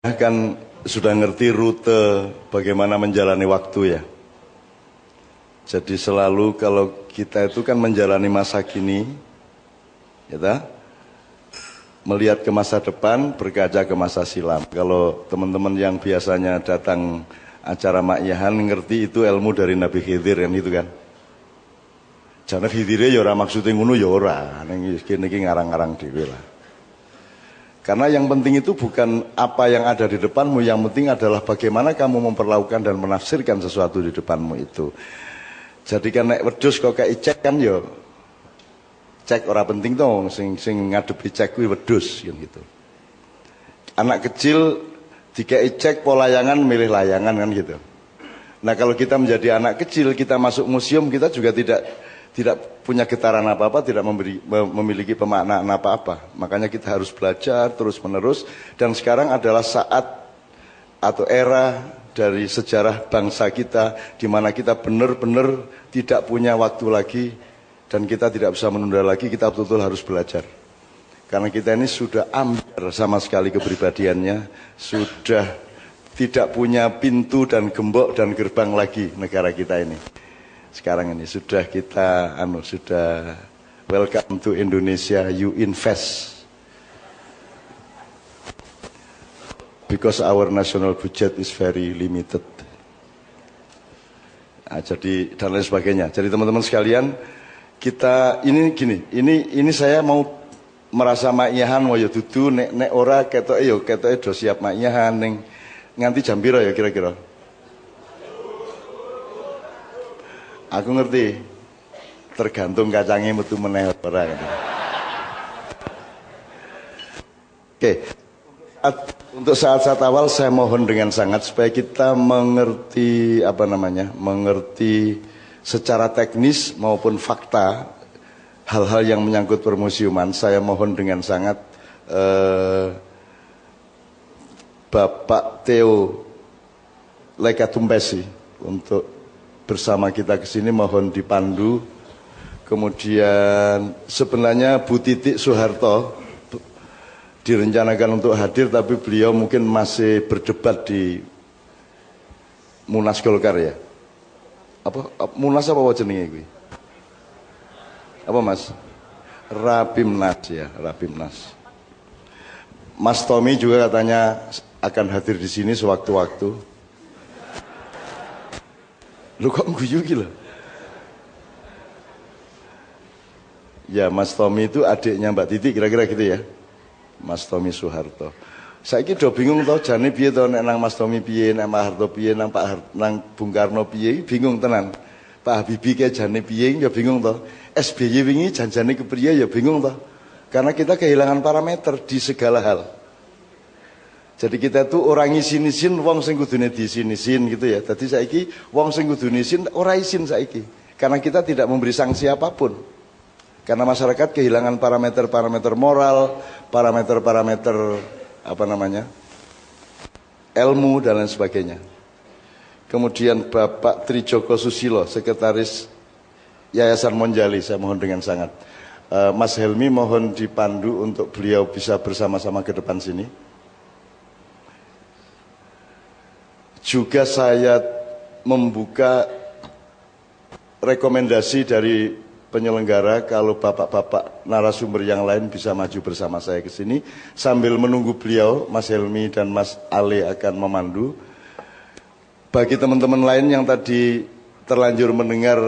kan sudah ngerti rute bagaimana menjalani waktu ya. Jadi selalu kalau kita itu kan menjalani masa kini, kita ya melihat ke masa depan, berkaca ke masa silam. Kalau teman-teman yang biasanya datang acara makyahan ngerti itu ilmu dari Nabi Khidir yang itu kan. Gitu kan? Jangan Khidirnya ya orang maksudnya ngono ya orang. ngarang-ngarang dhewe lah. Karena yang penting itu bukan apa yang ada di depanmu, yang penting adalah bagaimana kamu memperlakukan dan menafsirkan sesuatu di depanmu itu. Jadi kan naik wedus kok kayak cek kan yo cek orang penting tuh sing sing ngadepi cek wedus kan gitu. Anak kecil jika cek pola layangan milih layangan kan gitu. Nah kalau kita menjadi anak kecil kita masuk museum kita juga tidak tidak punya getaran apa-apa, tidak memberi, memiliki pemaknaan apa-apa. Makanya kita harus belajar terus-menerus dan sekarang adalah saat atau era dari sejarah bangsa kita di mana kita benar-benar tidak punya waktu lagi dan kita tidak bisa menunda lagi, kita betul-betul harus belajar. Karena kita ini sudah ambil sama sekali kepribadiannya, sudah tidak punya pintu dan gembok dan gerbang lagi negara kita ini sekarang ini sudah kita anu sudah welcome to Indonesia you invest because our national budget is very limited nah, jadi dan lain sebagainya jadi teman-teman sekalian kita ini gini ini ini saya mau merasa maknyahan wayo ya tutu nek nek ora ketok yo ketok do siap maknyahan neng nganti jam ya kira-kira Aku ngerti. Tergantung kacangnya metu meneh ora gitu. Oke. Untuk saat-saat awal saya mohon dengan sangat supaya kita mengerti apa namanya? Mengerti secara teknis maupun fakta hal-hal yang menyangkut permusiuman. Saya mohon dengan sangat eh, Bapak Theo Lekatumbesi untuk bersama kita ke sini mohon dipandu. Kemudian sebenarnya Bu Titik Soeharto direncanakan untuk hadir tapi beliau mungkin masih berdebat di Munas Golkar ya. Apa Munas apa jenenge kuwi? Apa Mas? Rapimnas ya, Rapimnas. Mas Tommy juga katanya akan hadir di sini sewaktu-waktu. Lu kok guyu gitu? Ya Mas Tommy itu adiknya Mbak Titi kira-kira gitu ya. Mas Tommy Soeharto. Saya ini udah bingung tau Jani piye tau nek nang Mas Tommy piye, nang Pak Harto piye, nang Pak Har nang Bung Karno piye, bingung tenan. Pak Habibie kayak Jani piye ya bingung tau. SBY wingi ke kepriye ya bingung tau. Karena kita kehilangan parameter di segala hal. Jadi kita tuh orang isin-isin wong sing kudune diisin-isin gitu ya. Tadi saiki wong sing kudune isin ora isin saiki. Karena kita tidak memberi sanksi apapun. Karena masyarakat kehilangan parameter-parameter moral, parameter-parameter apa namanya? ilmu dan lain sebagainya. Kemudian Bapak Trijoko Susilo, sekretaris Yayasan Monjali, saya mohon dengan sangat. Eh, Mas Helmi mohon dipandu untuk beliau bisa bersama-sama ke depan sini. juga saya membuka rekomendasi dari penyelenggara kalau bapak-bapak narasumber yang lain bisa maju bersama saya ke sini sambil menunggu beliau Mas Helmi dan Mas Ale akan memandu. Bagi teman-teman lain yang tadi terlanjur mendengar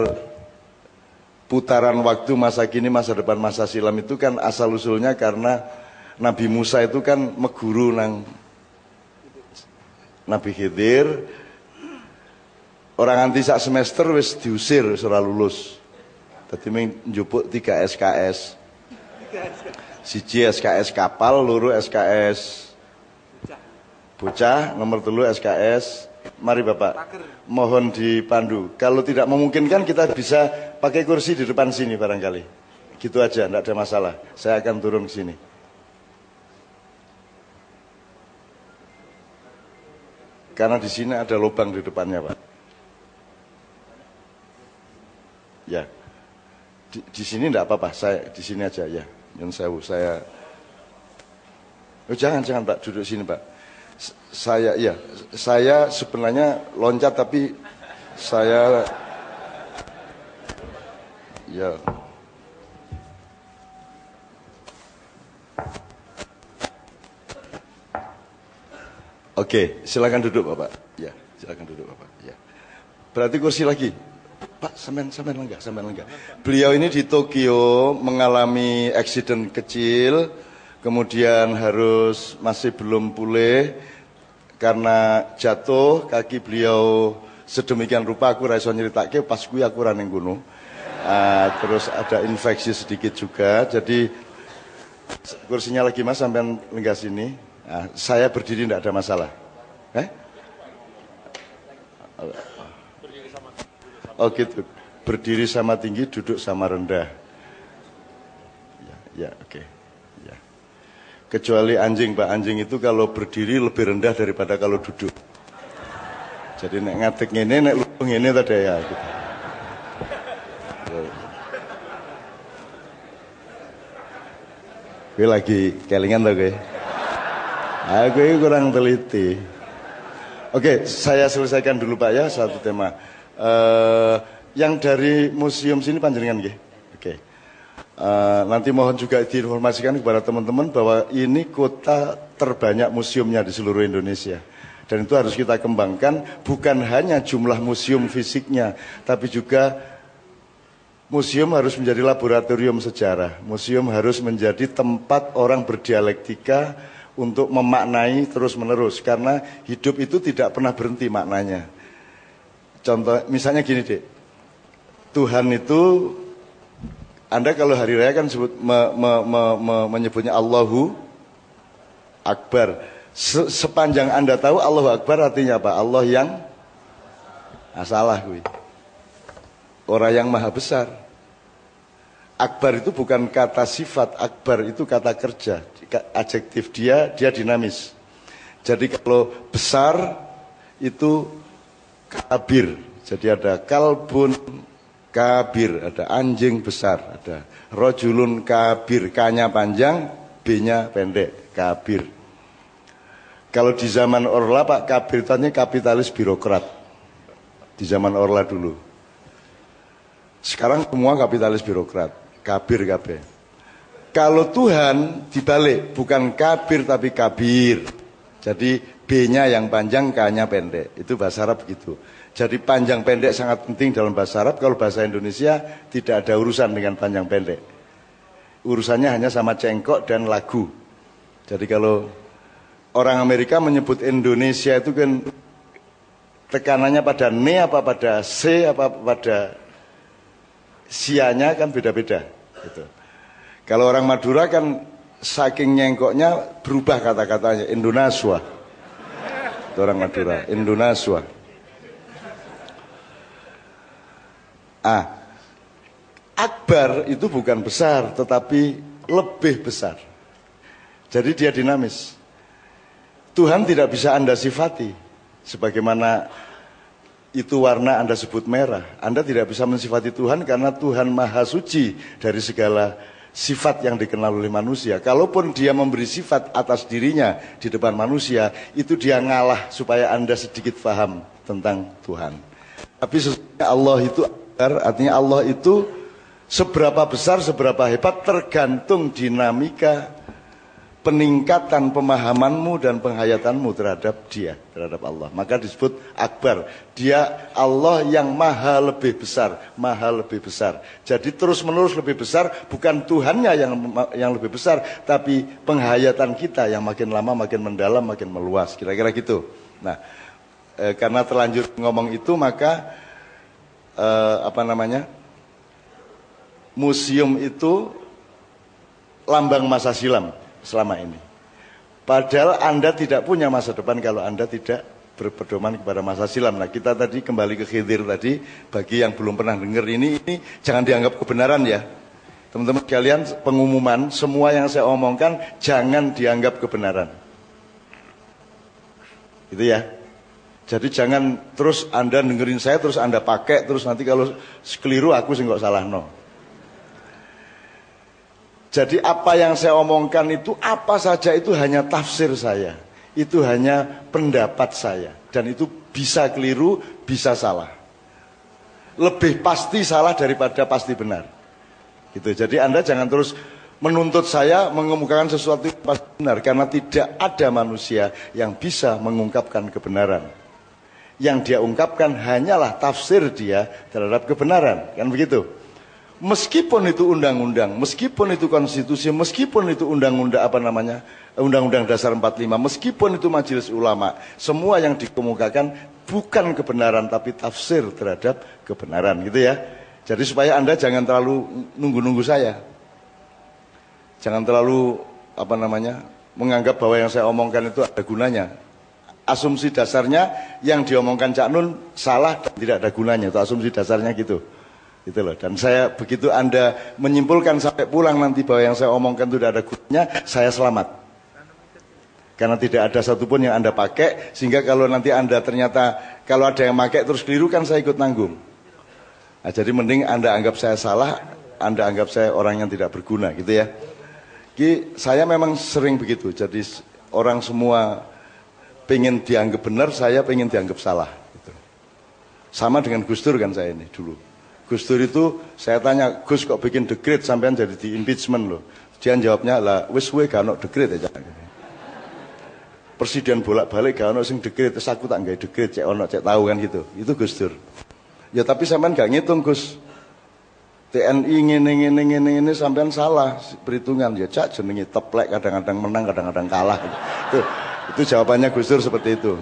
putaran waktu masa kini masa depan masa silam itu kan asal usulnya karena Nabi Musa itu kan meguru nang Nabi Khidir orang anti sak semester wis diusir lulus. Dadi ming njupuk 3 SKS. Siji SKS kapal, loro SKS bocah, nomor telu SKS. Mari Bapak, mohon dipandu. Kalau tidak memungkinkan kita bisa pakai kursi di depan sini barangkali. Gitu aja, tidak ada masalah. Saya akan turun ke sini. Karena di sini ada lubang di depannya, Pak. Ya. Di, di sini enggak apa-apa, saya di sini aja ya. Yang saya saya Oh, jangan jangan Pak, duduk sini, Pak. saya ya, saya sebenarnya loncat tapi saya ya Oke, silakan duduk Bapak. Ya, silakan duduk Bapak. Ya. Berarti kursi lagi. Pak, semen semen lenggak, semen lenggak. Beliau ini di Tokyo mengalami eksiden kecil, kemudian harus masih belum pulih karena jatuh kaki beliau sedemikian rupa aku raiso nyeritake pas kui aku running gunung. Uh, ah, terus ada infeksi sedikit juga, jadi kursinya lagi mas sampai lenggah sini. Nah, saya berdiri tidak ada masalah. Eh? Oh gitu. Berdiri sama tinggi, duduk sama rendah. Ya, ya oke. Okay. Ya. Kecuali anjing, Pak anjing itu kalau berdiri lebih rendah daripada kalau duduk. Jadi nek ngatik ngene, nek lubung ngene tadi ya. Gitu. Gue lagi kelingan tau gue. Aku ini kurang teliti. Oke, saya selesaikan dulu Pak ya satu tema. Uh, yang dari museum sini Panjeringan, nggih. Oke. Uh, nanti mohon juga diinformasikan kepada teman-teman bahwa ini kota terbanyak museumnya di seluruh Indonesia. Dan itu harus kita kembangkan bukan hanya jumlah museum fisiknya, tapi juga museum harus menjadi laboratorium sejarah. Museum harus menjadi tempat orang berdialektika untuk memaknai terus-menerus karena hidup itu tidak pernah berhenti maknanya. Contoh misalnya gini, Dek. Tuhan itu Anda kalau hari raya kan sebut me, me, me, me, menyebutnya Allahu Akbar. Se, sepanjang Anda tahu Allahu Akbar artinya apa? Allah yang asalah salah gue. Orang yang maha besar. Akbar itu bukan kata sifat, akbar itu kata kerja adjektif dia, dia dinamis. Jadi kalau besar itu kabir. Jadi ada kalbun kabir, ada anjing besar, ada rojulun kabir, kanya panjang, B-nya pendek, kabir. Kalau di zaman Orla Pak Kabir tanya kapitalis birokrat. Di zaman Orla dulu. Sekarang semua kapitalis birokrat, kabir kabeh. Kalau Tuhan dibalik, bukan kabir tapi kabir. Jadi B-nya yang panjang, K-nya pendek. Itu bahasa Arab begitu. Jadi panjang pendek sangat penting dalam bahasa Arab. Kalau bahasa Indonesia tidak ada urusan dengan panjang pendek. Urusannya hanya sama cengkok dan lagu. Jadi kalau orang Amerika menyebut Indonesia itu kan tekanannya pada ne apa pada c apa pada sianya kan beda-beda. Gitu. -beda. Kalau orang Madura kan saking nyengkoknya berubah kata-katanya Indonesia. Itu orang Madura, Indonesia. Ah, Akbar itu bukan besar, tetapi lebih besar. Jadi dia dinamis. Tuhan tidak bisa Anda sifati. Sebagaimana itu warna Anda sebut merah. Anda tidak bisa mensifati Tuhan karena Tuhan maha suci dari segala sifat yang dikenal oleh manusia. Kalaupun dia memberi sifat atas dirinya di depan manusia, itu dia ngalah supaya Anda sedikit paham tentang Tuhan. Tapi sesungguhnya Allah itu artinya Allah itu seberapa besar, seberapa hebat tergantung dinamika peningkatan pemahamanmu dan penghayatanmu terhadap dia, terhadap Allah. Maka disebut akbar. Dia Allah yang maha lebih besar, maha lebih besar. Jadi terus-menerus lebih besar, bukan Tuhannya yang yang lebih besar, tapi penghayatan kita yang makin lama makin mendalam, makin meluas. Kira-kira gitu. Nah, e, karena terlanjur ngomong itu maka e, apa namanya? Museum itu lambang masa silam selama ini. Padahal Anda tidak punya masa depan kalau Anda tidak berpedoman kepada masa silam. Nah kita tadi kembali ke Khidir tadi, bagi yang belum pernah dengar ini, ini jangan dianggap kebenaran ya. Teman-teman kalian pengumuman, semua yang saya omongkan jangan dianggap kebenaran. Gitu ya. Jadi jangan terus Anda dengerin saya, terus Anda pakai, terus nanti kalau keliru aku sih nggak salah no. Jadi apa yang saya omongkan itu apa saja itu hanya tafsir saya. Itu hanya pendapat saya. Dan itu bisa keliru, bisa salah. Lebih pasti salah daripada pasti benar. Gitu. Jadi Anda jangan terus menuntut saya mengemukakan sesuatu yang pasti benar karena tidak ada manusia yang bisa mengungkapkan kebenaran. Yang dia ungkapkan hanyalah tafsir dia terhadap kebenaran, kan begitu? meskipun itu undang-undang, meskipun itu konstitusi, meskipun itu undang-undang apa namanya, undang-undang dasar 45, meskipun itu majelis ulama, semua yang dikemukakan bukan kebenaran tapi tafsir terhadap kebenaran gitu ya. Jadi supaya Anda jangan terlalu nunggu-nunggu saya. Jangan terlalu apa namanya, menganggap bahwa yang saya omongkan itu ada gunanya. Asumsi dasarnya yang diomongkan Cak Nun salah dan tidak ada gunanya. Itu asumsi dasarnya gitu. Gitu loh. Dan saya begitu Anda menyimpulkan sampai pulang nanti bahwa yang saya omongkan itu tidak ada gunanya, saya selamat. Karena tidak ada satupun yang Anda pakai, sehingga kalau nanti Anda ternyata, kalau ada yang pakai terus keliru kan saya ikut nanggung. Nah, jadi mending Anda anggap saya salah, Anda anggap saya orang yang tidak berguna gitu ya. Ki, saya memang sering begitu, jadi orang semua pengen dianggap benar, saya pengen dianggap salah. Gitu. Sama dengan gustur kan saya ini dulu. Gus Dur itu saya tanya, Gus kok bikin dekret sampean jadi di impeachment loh. Dia jawabnya lah, wis gue gak nol dekret aja. Presiden bolak-balik gak nol sing dekret, terus aku tak gawe dekret cek ono cek tahu kan gitu. Itu Gus Dur. Ya tapi sampean gak ngitung Gus. TNI ngene ngene ngene ngene sampean salah perhitungan ya cak jenenge teplek kadang-kadang menang kadang-kadang kalah. Itu, itu jawabannya Gus Dur seperti itu.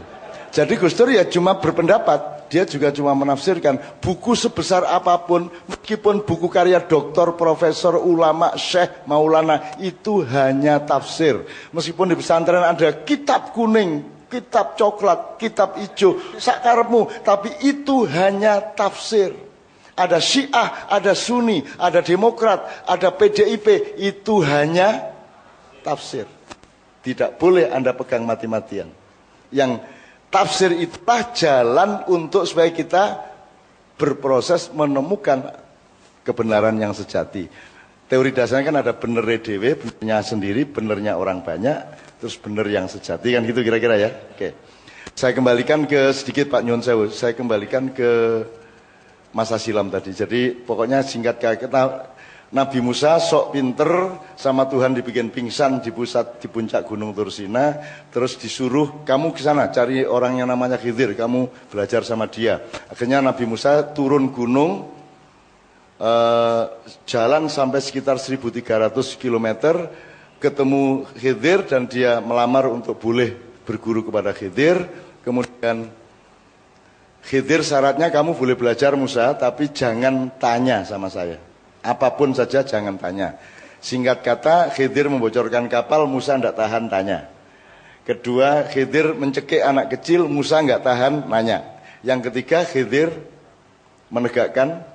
Jadi Gus Dur ya cuma berpendapat, dia juga cuma menafsirkan buku sebesar apapun, meskipun buku karya doktor, profesor, ulama, syekh, maulana, itu hanya tafsir. Meskipun di pesantren ada kitab kuning, kitab coklat, kitab hijau, sakarmu, tapi itu hanya tafsir. Ada syiah, ada sunni, ada demokrat, ada PDIP, itu hanya tafsir. Tidak boleh Anda pegang mati-matian. Yang Tafsir itulah jalan untuk supaya kita berproses menemukan kebenaran yang sejati. Teori dasarnya kan ada bener dewe, benernya sendiri, benernya orang banyak, terus bener yang sejati kan gitu kira-kira ya. Oke. Saya kembalikan ke sedikit Pak Nyun saya kembalikan ke masa silam tadi. Jadi pokoknya singkat kita Nabi Musa sok pinter sama Tuhan dibikin pingsan di pusat di puncak Gunung Tursina terus disuruh kamu ke sana cari orang yang namanya Khidir kamu belajar sama dia akhirnya Nabi Musa turun gunung eh, jalan sampai sekitar 1300 km ketemu Khidir dan dia melamar untuk boleh berguru kepada Khidir kemudian Khidir syaratnya kamu boleh belajar Musa tapi jangan tanya sama saya Apapun saja jangan tanya. Singkat kata, Khidir membocorkan kapal, Musa tidak tahan tanya. Kedua, Khidir mencekik anak kecil, Musa tidak tahan nanya. Yang ketiga, Khidir menegakkan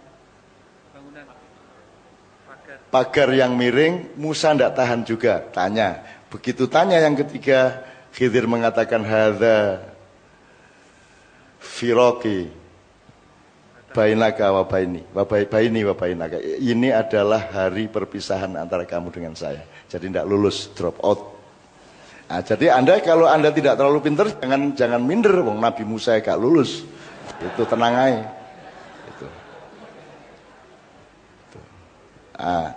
pagar yang miring, Musa tidak tahan juga, tanya. Begitu tanya yang ketiga, Khidir mengatakan, Hada Firoki, bainaka wa baini wa baini wa bainaka ini adalah hari perpisahan antara kamu dengan saya jadi tidak lulus drop out nah, jadi anda kalau anda tidak terlalu pinter jangan jangan minder wong Nabi Musa gak lulus itu tenang aja itu. itu. Nah,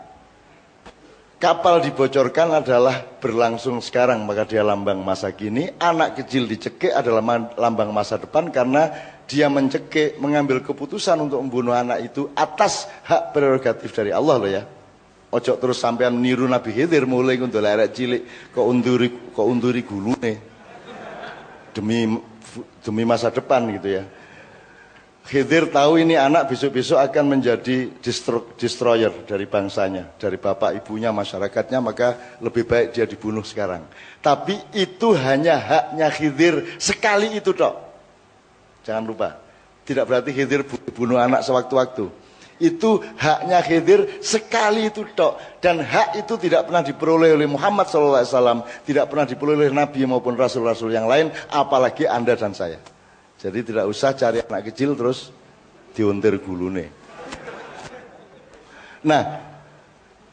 kapal dibocorkan adalah berlangsung sekarang maka dia lambang masa kini anak kecil dicekik adalah lambang masa depan karena dia mencekik, mengambil keputusan untuk membunuh anak itu atas hak prerogatif dari Allah loh ya. Ojo terus sampean niru Nabi Khidir mulai untuk lerek cilik kok unduri kok unduri gulune. Demi demi masa depan gitu ya. Khidir tahu ini anak besok-besok akan menjadi destro, destroyer dari bangsanya, dari bapak ibunya, masyarakatnya, maka lebih baik dia dibunuh sekarang. Tapi itu hanya haknya Khidir sekali itu dok. Jangan lupa. Tidak berarti Khidir bunuh anak sewaktu-waktu. Itu haknya Khidir sekali itu tok. Dan hak itu tidak pernah diperoleh oleh Muhammad SAW. Tidak pernah diperoleh oleh Nabi maupun Rasul-Rasul yang lain. Apalagi Anda dan saya. Jadi tidak usah cari anak kecil terus diuntir gulune. Nah,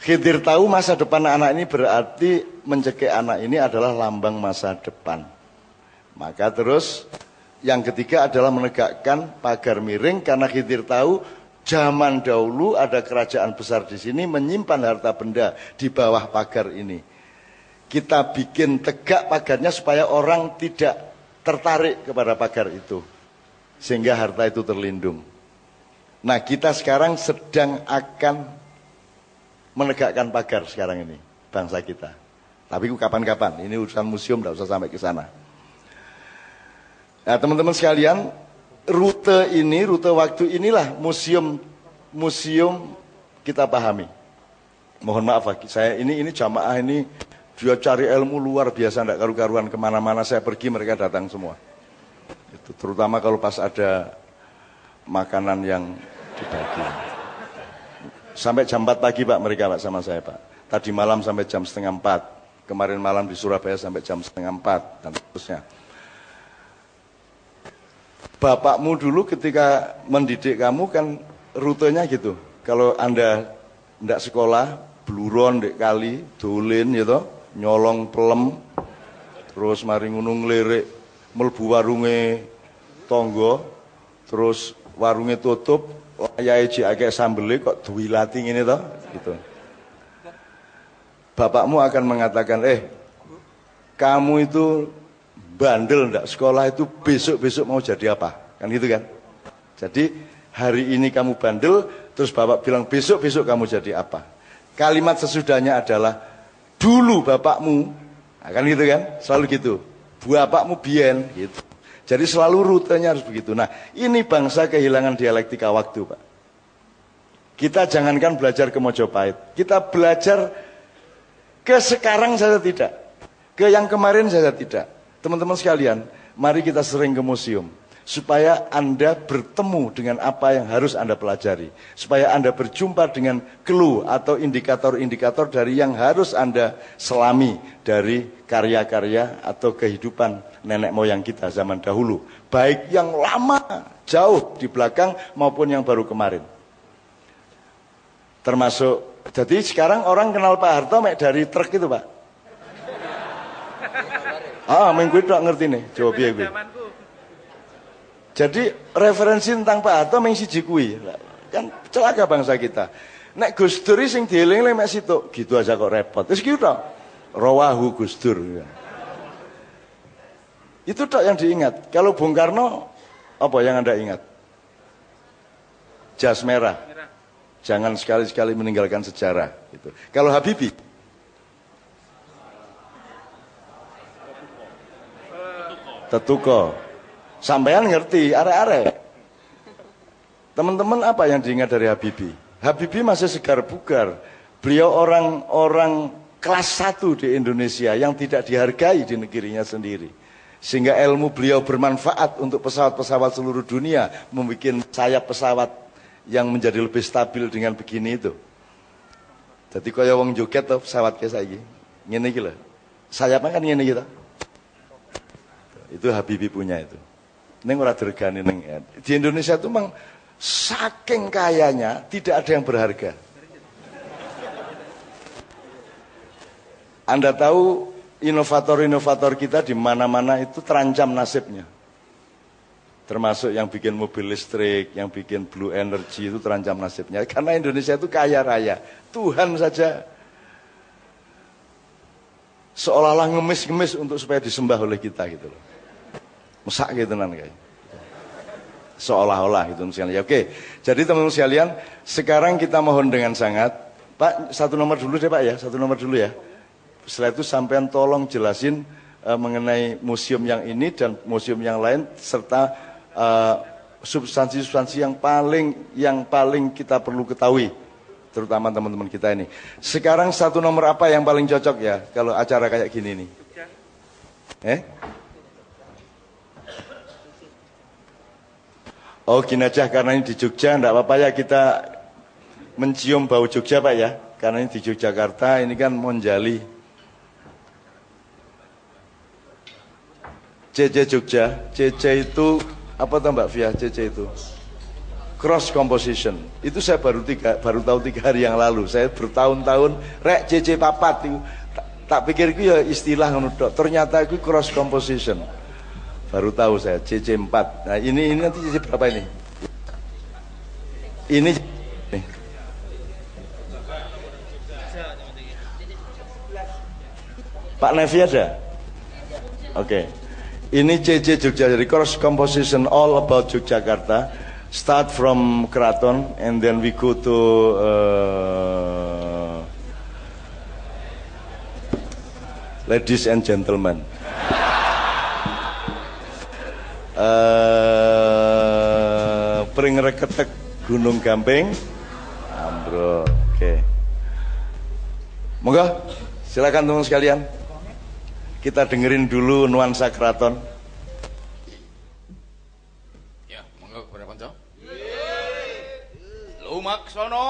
Khidir tahu masa depan anak ini berarti mencekik anak ini adalah lambang masa depan. Maka terus yang ketiga adalah menegakkan pagar miring karena Khidir tahu zaman dahulu ada kerajaan besar di sini menyimpan harta benda di bawah pagar ini. Kita bikin tegak pagarnya supaya orang tidak tertarik kepada pagar itu. Sehingga harta itu terlindung. Nah kita sekarang sedang akan menegakkan pagar sekarang ini bangsa kita. Tapi kapan-kapan, ini urusan museum tidak usah sampai ke sana. Nah, teman-teman sekalian, rute ini, rute waktu inilah museum museum kita pahami. Mohon maaf lagi, saya ini ini jamaah ini dia cari ilmu luar biasa, tidak karu-karuan kemana-mana saya pergi mereka datang semua. Itu terutama kalau pas ada makanan yang dibagi. Sampai jam 4 pagi pak mereka pak sama saya pak. Tadi malam sampai jam setengah 4. Kemarin malam di Surabaya sampai jam setengah 4 dan seterusnya bapakmu dulu ketika mendidik kamu kan rutenya gitu. Kalau Anda ndak sekolah, bluron dek kali, dolin gitu, nyolong pelem, terus mari ngunung lirik, melbu warunge tonggo, terus warunge tutup, wayahe agak sambeli kok duwilati ini toh, gitu. Bapakmu akan mengatakan, "Eh, kamu itu bandel enggak sekolah itu besok-besok mau jadi apa kan gitu kan jadi hari ini kamu bandel terus bapak bilang besok-besok kamu jadi apa kalimat sesudahnya adalah dulu bapakmu nah, kan gitu kan selalu gitu bapakmu bien gitu jadi selalu rutenya harus begitu nah ini bangsa kehilangan dialektika waktu pak kita jangankan belajar ke Mojopahit kita belajar ke sekarang saja tidak ke yang kemarin saja tidak Teman-teman sekalian, mari kita sering ke museum supaya Anda bertemu dengan apa yang harus Anda pelajari, supaya Anda berjumpa dengan clue atau indikator-indikator dari yang harus Anda selami dari karya-karya atau kehidupan nenek moyang kita zaman dahulu, baik yang lama jauh di belakang maupun yang baru kemarin. Termasuk jadi sekarang orang kenal Pak Harto mek dari truk itu, Pak. Ah, main kuwi ngerti nih Coba piye kuwi? Jadi referensi tentang Pak Harto main siji kuwi. Kan celaka bangsa kita. Nek Gus Dur sing dieling-eling mek situ, gitu aja kok repot. Terus kita gitu tok. Rawahu Gus Dur. Itu tok yang diingat. Kalau Bung Karno apa yang Anda ingat? Jas merah. Jangan sekali-sekali meninggalkan sejarah Itu Kalau Habibie tetuko. Sampean ngerti, are-are. Teman-teman apa yang diingat dari Habibi? Habibi masih segar bugar. Beliau orang-orang kelas satu di Indonesia yang tidak dihargai di negerinya sendiri. Sehingga ilmu beliau bermanfaat untuk pesawat-pesawat seluruh dunia. Membuat sayap pesawat yang menjadi lebih stabil dengan begini itu. Jadi kaya wong joget tuh pesawat kayak saya ini. ini gila. Sayapnya kan ini gitu. Itu Habibie punya itu. Neng ora dergani neng. Di Indonesia itu memang saking kayanya tidak ada yang berharga. Anda tahu inovator-inovator kita di mana-mana itu terancam nasibnya. Termasuk yang bikin mobil listrik, yang bikin blue energy itu terancam nasibnya. Karena Indonesia itu kaya raya. Tuhan saja seolah-olah ngemis-ngemis untuk supaya disembah oleh kita gitu loh mesak gitu nan kayak seolah-olah gitu misalnya. Ya, oke, jadi teman-teman sekalian, sekarang kita mohon dengan sangat, Pak satu nomor dulu deh Pak ya, satu nomor dulu ya. Setelah itu sampean tolong jelasin uh, mengenai museum yang ini dan museum yang lain serta eh, substansi-substansi uh, yang paling yang paling kita perlu ketahui terutama teman-teman kita ini. Sekarang satu nomor apa yang paling cocok ya kalau acara kayak gini nih? Eh? Oh gini aja karena ini di Jogja tidak apa-apa ya kita mencium bau Jogja Pak ya. Karena ini di Yogyakarta ini kan Monjali. CC Jogja, CC itu apa tuh, Mbak Fia CC itu? Cross composition. Itu saya baru tiga, baru tahu tiga hari yang lalu. Saya bertahun-tahun rek CC papat itu. Tak, tak pikir itu ya istilah ngono Ternyata itu cross composition. Baru tahu saya CC4. Nah, ini ini nanti CC berapa ini? Ini Pak Nevi ada? Oke. Okay. Ini CC Jogja jadi composition all about Yogyakarta. Start from Keraton and then we go to uh, ladies and gentlemen eh pring reketek Gunung Gamping ambrol. Oke. Monggo, silakan teman sekalian. Kita dengerin dulu nuansa keraton. Ya, monggo kepada panca. Iya. Lumak sono.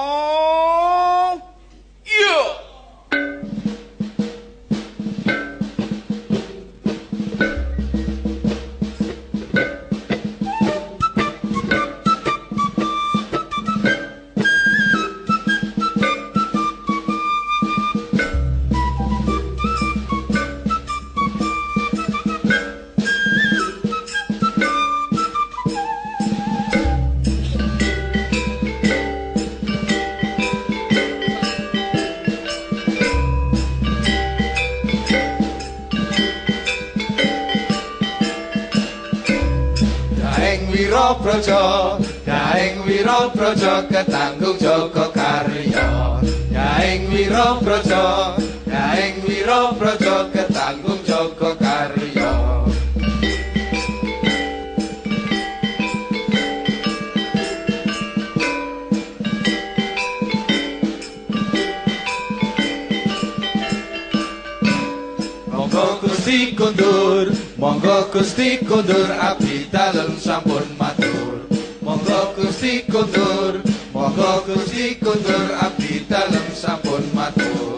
Iya. Yeah. praja daeng wira ketanggung jaga karya daeng wira praja daeng wira praja ketanggung jaga karya monggo gusti kondur monggo gusti kondur Api dalem sampur sikundur, mogok kun sikundur abdi dalem sampun matur.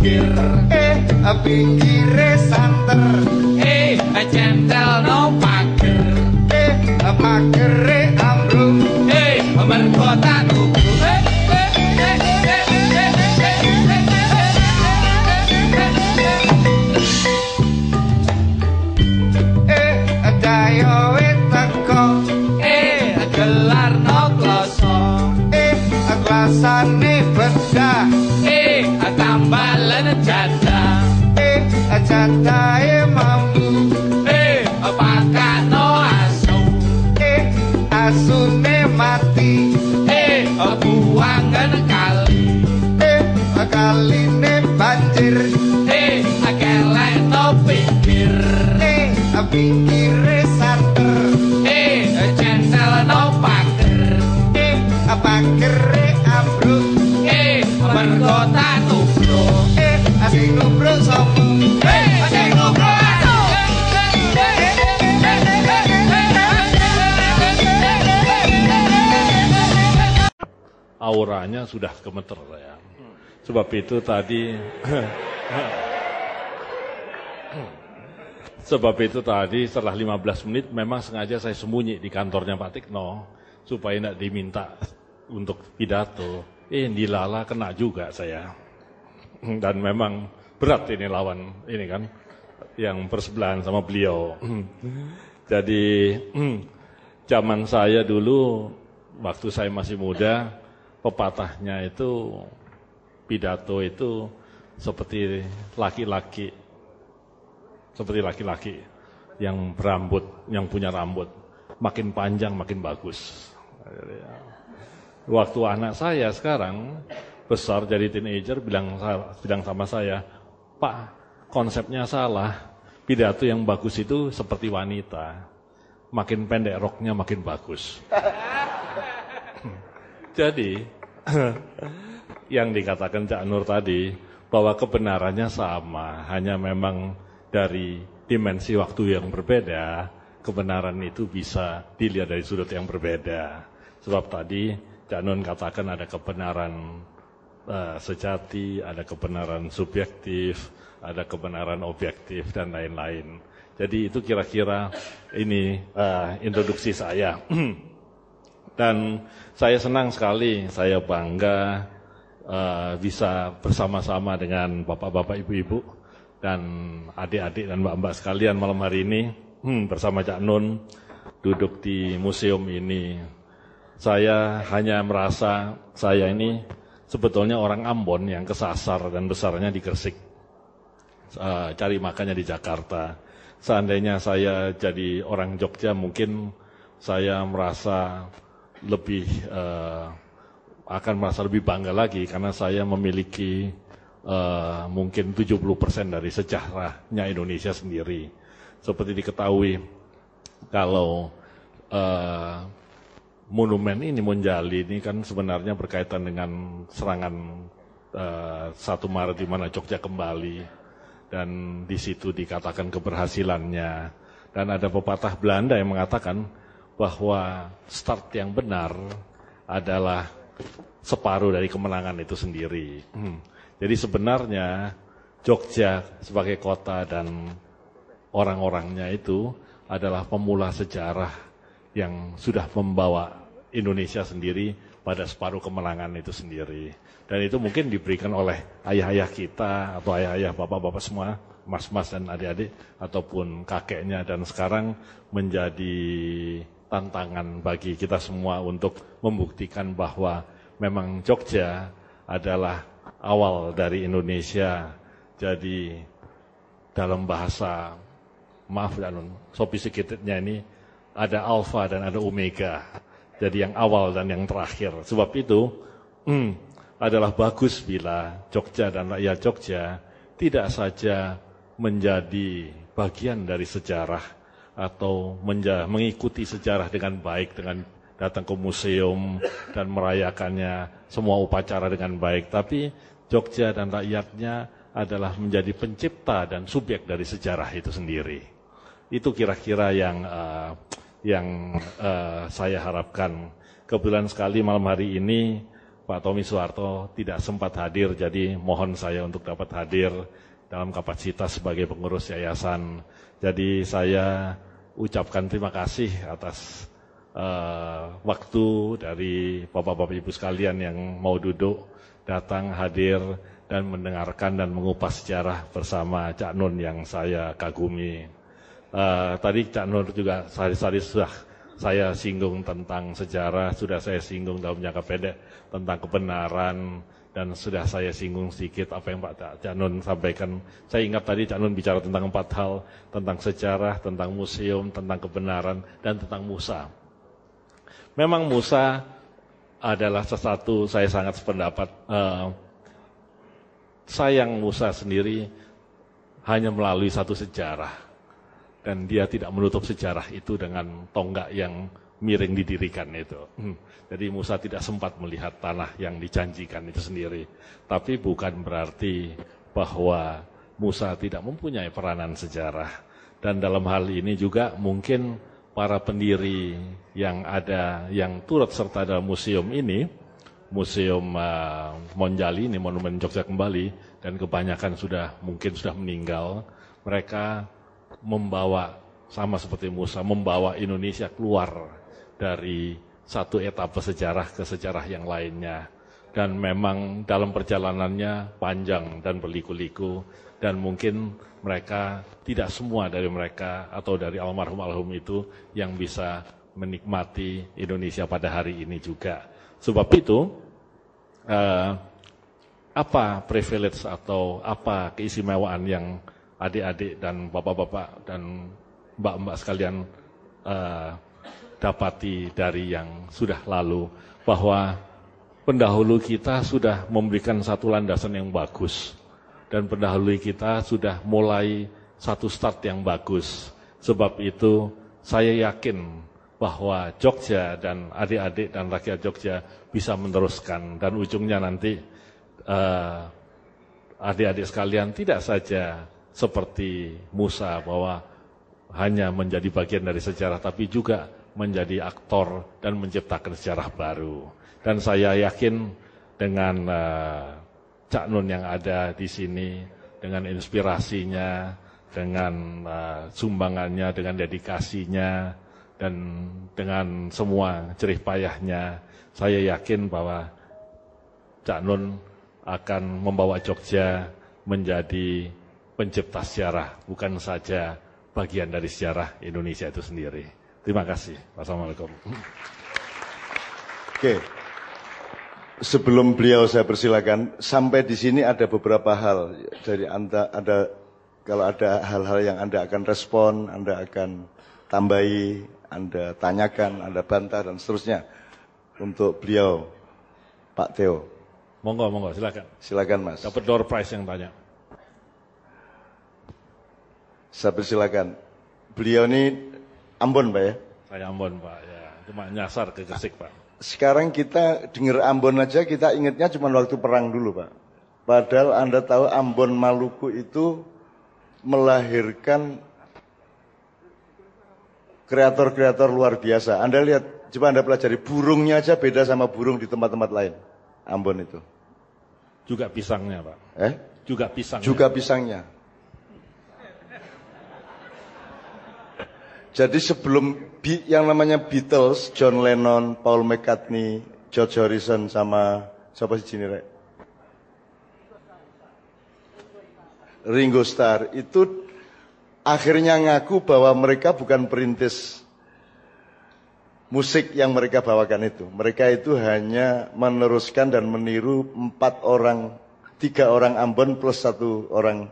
pikir eh pikir santer eh. auranya sudah gemeter ya. Sebab itu tadi Sebab itu tadi setelah 15 menit memang sengaja saya sembunyi di kantornya Pak Tikno supaya tidak diminta untuk pidato. Eh dilala kena juga saya. Dan memang berat ini lawan ini kan yang persebelahan sama beliau. Jadi zaman saya dulu waktu saya masih muda pepatahnya itu pidato itu seperti laki-laki seperti laki-laki yang berambut, yang punya rambut makin panjang makin bagus. Waktu anak saya sekarang besar jadi teenager bilang bilang sama saya, "Pak, konsepnya salah. Pidato yang bagus itu seperti wanita. Makin pendek roknya makin bagus." Jadi yang dikatakan Cak Nur tadi bahwa kebenarannya sama, hanya memang dari dimensi waktu yang berbeda, kebenaran itu bisa dilihat dari sudut yang berbeda. Sebab tadi Cak Nur katakan ada kebenaran uh, sejati, ada kebenaran subjektif, ada kebenaran objektif dan lain-lain. Jadi itu kira-kira ini uh, introduksi saya. Dan saya senang sekali, saya bangga uh, bisa bersama-sama dengan bapak-bapak, ibu-ibu, dan adik-adik dan mbak-mbak sekalian malam hari ini hmm, bersama Cak Nun duduk di museum ini. Saya hanya merasa saya ini sebetulnya orang Ambon yang kesasar dan besarnya di Gresik. Uh, cari makannya di Jakarta. Seandainya saya jadi orang Jogja mungkin saya merasa lebih uh, akan merasa lebih bangga lagi karena saya memiliki uh, mungkin 70% dari sejarahnya Indonesia sendiri. Seperti diketahui kalau uh, monumen ini Monjali ini kan sebenarnya berkaitan dengan serangan satu uh, Maret di mana Jogja kembali dan di situ dikatakan keberhasilannya dan ada pepatah Belanda yang mengatakan bahwa start yang benar adalah separuh dari kemenangan itu sendiri. Hmm. Jadi sebenarnya Jogja sebagai kota dan orang-orangnya itu adalah pemula sejarah yang sudah membawa Indonesia sendiri pada separuh kemenangan itu sendiri. Dan itu mungkin diberikan oleh ayah-ayah kita atau ayah-ayah bapak-bapak semua, mas-mas dan adik-adik ataupun kakeknya dan sekarang menjadi tantangan bagi kita semua untuk membuktikan bahwa memang Jogja adalah awal dari Indonesia. Jadi dalam bahasa maaf dan ya, sophisticatednya ini ada alfa dan ada omega. Jadi yang awal dan yang terakhir. Sebab itu hmm, adalah bagus bila Jogja dan rakyat Jogja tidak saja menjadi bagian dari sejarah atau menja mengikuti sejarah dengan baik dengan datang ke museum dan merayakannya semua upacara dengan baik. Tapi Jogja dan rakyatnya adalah menjadi pencipta dan subjek dari sejarah itu sendiri. Itu kira-kira yang uh, yang uh, saya harapkan. Kebetulan sekali malam hari ini Pak Tommy Soeharto tidak sempat hadir, jadi mohon saya untuk dapat hadir dalam kapasitas sebagai pengurus yayasan. Jadi saya ucapkan terima kasih atas uh, waktu dari Bapak-Bapak Ibu sekalian yang mau duduk, datang, hadir, dan mendengarkan dan mengupas sejarah bersama Cak Nun yang saya kagumi. Uh, tadi Cak Nun juga sehari-hari sudah saya singgung tentang sejarah, sudah saya singgung dalam jangka pendek tentang kebenaran, dan sudah saya singgung sedikit apa yang Pak Cak sampaikan. Saya ingat tadi Cak bicara tentang empat hal, tentang sejarah, tentang museum, tentang kebenaran, dan tentang Musa. Memang Musa adalah sesuatu saya sangat sependapat. Uh, sayang Musa sendiri hanya melalui satu sejarah. Dan dia tidak menutup sejarah itu dengan tonggak yang miring didirikan itu. Hmm. Jadi Musa tidak sempat melihat tanah yang dijanjikan itu sendiri. Tapi bukan berarti bahwa Musa tidak mempunyai peranan sejarah. Dan dalam hal ini juga mungkin para pendiri yang ada, yang turut serta dalam museum ini, Museum uh, Monjali ini, Monumen Jogja kembali, dan kebanyakan sudah mungkin sudah meninggal, mereka membawa, sama seperti Musa, membawa Indonesia keluar dari satu etapa sejarah ke sejarah yang lainnya. Dan memang dalam perjalanannya panjang dan berliku-liku dan mungkin mereka tidak semua dari mereka atau dari almarhum-almarhum itu yang bisa menikmati Indonesia pada hari ini juga. Sebab itu, eh, apa privilege atau apa keistimewaan yang adik-adik dan bapak-bapak dan mbak-mbak sekalian eh, dapati dari yang sudah lalu bahwa pendahulu kita sudah memberikan satu landasan yang bagus dan pendahulu kita sudah mulai satu start yang bagus. Sebab itu saya yakin bahwa Jogja dan adik-adik dan rakyat Jogja bisa meneruskan dan ujungnya nanti adik eh, adik-adik sekalian tidak saja seperti Musa bahwa hanya menjadi bagian dari sejarah tapi juga menjadi aktor dan menciptakan sejarah baru. Dan saya yakin dengan uh, Cak Nun yang ada di sini, dengan inspirasinya, dengan uh, sumbangannya, dengan dedikasinya, dan dengan semua cerih payahnya, saya yakin bahwa Cak Nun akan membawa Jogja menjadi pencipta sejarah, bukan saja bagian dari sejarah Indonesia itu sendiri. Terima kasih. Wassalamualaikum. Oke. Sebelum beliau saya persilakan, sampai di sini ada beberapa hal dari Anda ada kalau ada hal-hal yang Anda akan respon, Anda akan tambahi, Anda tanyakan, Anda bantah dan seterusnya untuk beliau Pak Theo. Monggo, monggo, silakan. Silakan Mas. Dapat door prize yang banyak. Saya persilakan. Beliau ini Ambon Pak ya? Saya Ambon Pak ya, cuma nyasar ke Gresik Pak. Sekarang kita dengar Ambon aja kita ingatnya cuma waktu perang dulu Pak. Padahal Anda tahu Ambon Maluku itu melahirkan kreator-kreator luar biasa. Anda lihat, coba Anda pelajari burungnya aja beda sama burung di tempat-tempat lain. Ambon itu. Juga pisangnya Pak. Eh? Juga pisangnya. Juga pisangnya. Jadi sebelum yang namanya Beatles, John Lennon, Paul McCartney, George Harrison sama siapa sih sini rek? Ringo Starr itu akhirnya ngaku bahwa mereka bukan perintis musik yang mereka bawakan itu. Mereka itu hanya meneruskan dan meniru empat orang, tiga orang Ambon plus satu orang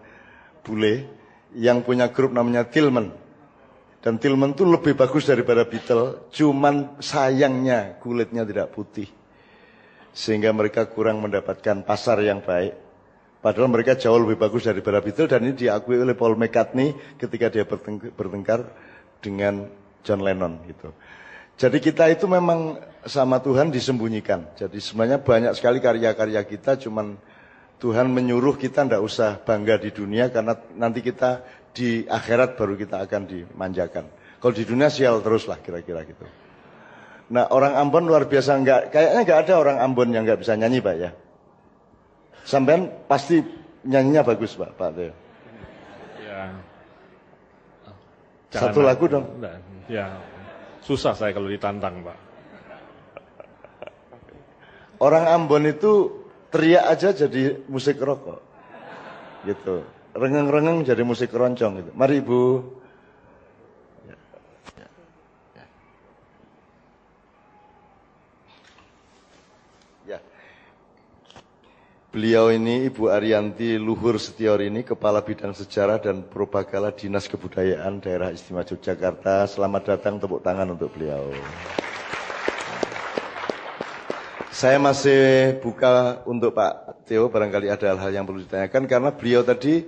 bule yang punya grup namanya Tillman. Dan Tilman tuh lebih bagus daripada Beatle, cuman sayangnya kulitnya tidak putih. Sehingga mereka kurang mendapatkan pasar yang baik. Padahal mereka jauh lebih bagus daripada Beatle dan ini diakui oleh Paul McCartney ketika dia bertengkar, dengan John Lennon gitu. Jadi kita itu memang sama Tuhan disembunyikan. Jadi sebenarnya banyak sekali karya-karya kita cuman Tuhan menyuruh kita tidak usah bangga di dunia karena nanti kita di akhirat baru kita akan dimanjakan. Kalau di dunia sial terus lah kira-kira gitu. Nah orang Ambon luar biasa nggak, kayaknya nggak ada orang Ambon yang nggak bisa nyanyi pak ya. Sampean pasti nyanyinya bagus pak pak Teo. Ya. Satu lagu dong. Ya susah saya kalau ditantang pak. Orang Ambon itu teriak aja jadi musik rokok. Gitu rengeng-rengeng jadi musik keroncong gitu. Mari Ibu. Ya. ya. Beliau ini Ibu Arianti Luhur Setior ini Kepala Bidang Sejarah dan Propagala Dinas Kebudayaan Daerah Istimewa Yogyakarta. Selamat datang tepuk tangan untuk beliau. Saya masih buka untuk Pak Theo barangkali ada hal-hal yang perlu ditanyakan karena beliau tadi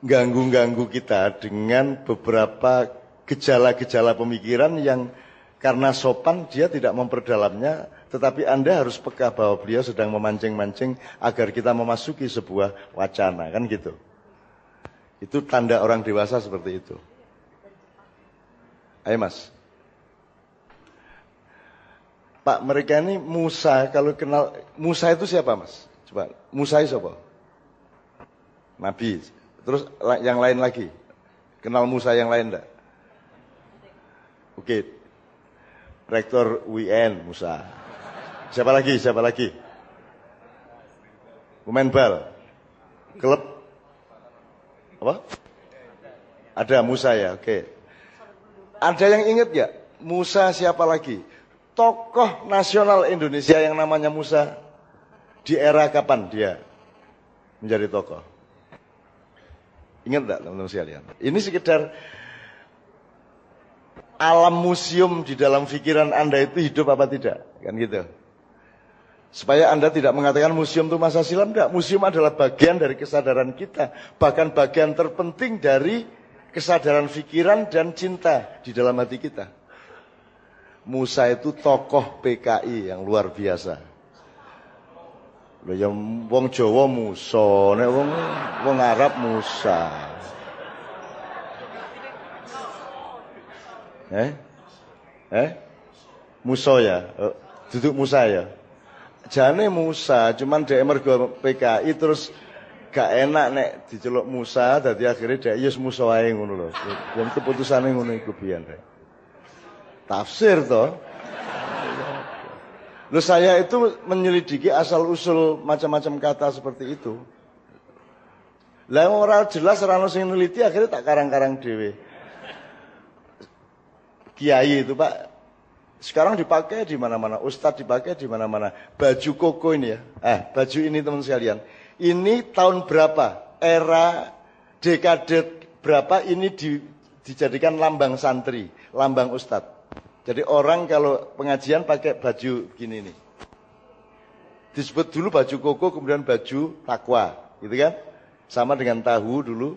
ganggu-ganggu kita dengan beberapa gejala-gejala pemikiran yang karena sopan dia tidak memperdalamnya tetapi Anda harus peka bahwa beliau sedang memancing-mancing agar kita memasuki sebuah wacana kan gitu. Itu tanda orang dewasa seperti itu. Ayo Mas. Pak mereka ini Musa kalau kenal Musa itu siapa Mas? Coba Musa itu siapa? Nabi. Terus yang lain lagi. Kenal Musa yang lain enggak? Oke. Okay. Rektor WN Musa. Siapa lagi? Siapa lagi? Pemain bal. Klub apa? Ada Musa ya, oke. Okay. Ada yang ingat ya? Musa siapa lagi? Tokoh nasional Indonesia yang namanya Musa di era kapan dia menjadi tokoh? Ingat tak teman-teman sekalian? Ini sekedar alam museum di dalam pikiran Anda itu hidup apa tidak. Kan gitu. Supaya Anda tidak mengatakan museum itu masa silam, enggak. Museum adalah bagian dari kesadaran kita. Bahkan bagian terpenting dari kesadaran pikiran dan cinta di dalam hati kita. Musa itu tokoh PKI yang luar biasa. Lho ya wong Jawa Musa, nek wong wong Arab Musa. Eh? Eh? Musa ya. Eh, duduk Musa ya. Jane Musa, cuman dhek mergo PKI terus gak enak nek diceluk Musa dadi akhirnya dhek yus Musa wae ngono lho. Wong keputusane ngono iku biyen. Tafsir toh. Loh saya itu menyelidiki asal-usul macam-macam kata seperti itu. Lah moral jelas rano sing neliti akhirnya tak karang-karang dewe. Kiai itu Pak sekarang dipakai di mana-mana, ustadz dipakai di mana-mana. Baju koko ini ya. Eh, baju ini teman sekalian. Ini tahun berapa? Era dekade berapa ini di, dijadikan lambang santri, lambang ustadz. Jadi orang kalau pengajian pakai baju gini nih. Disebut dulu baju koko, kemudian baju takwa, gitu kan? Sama dengan tahu dulu.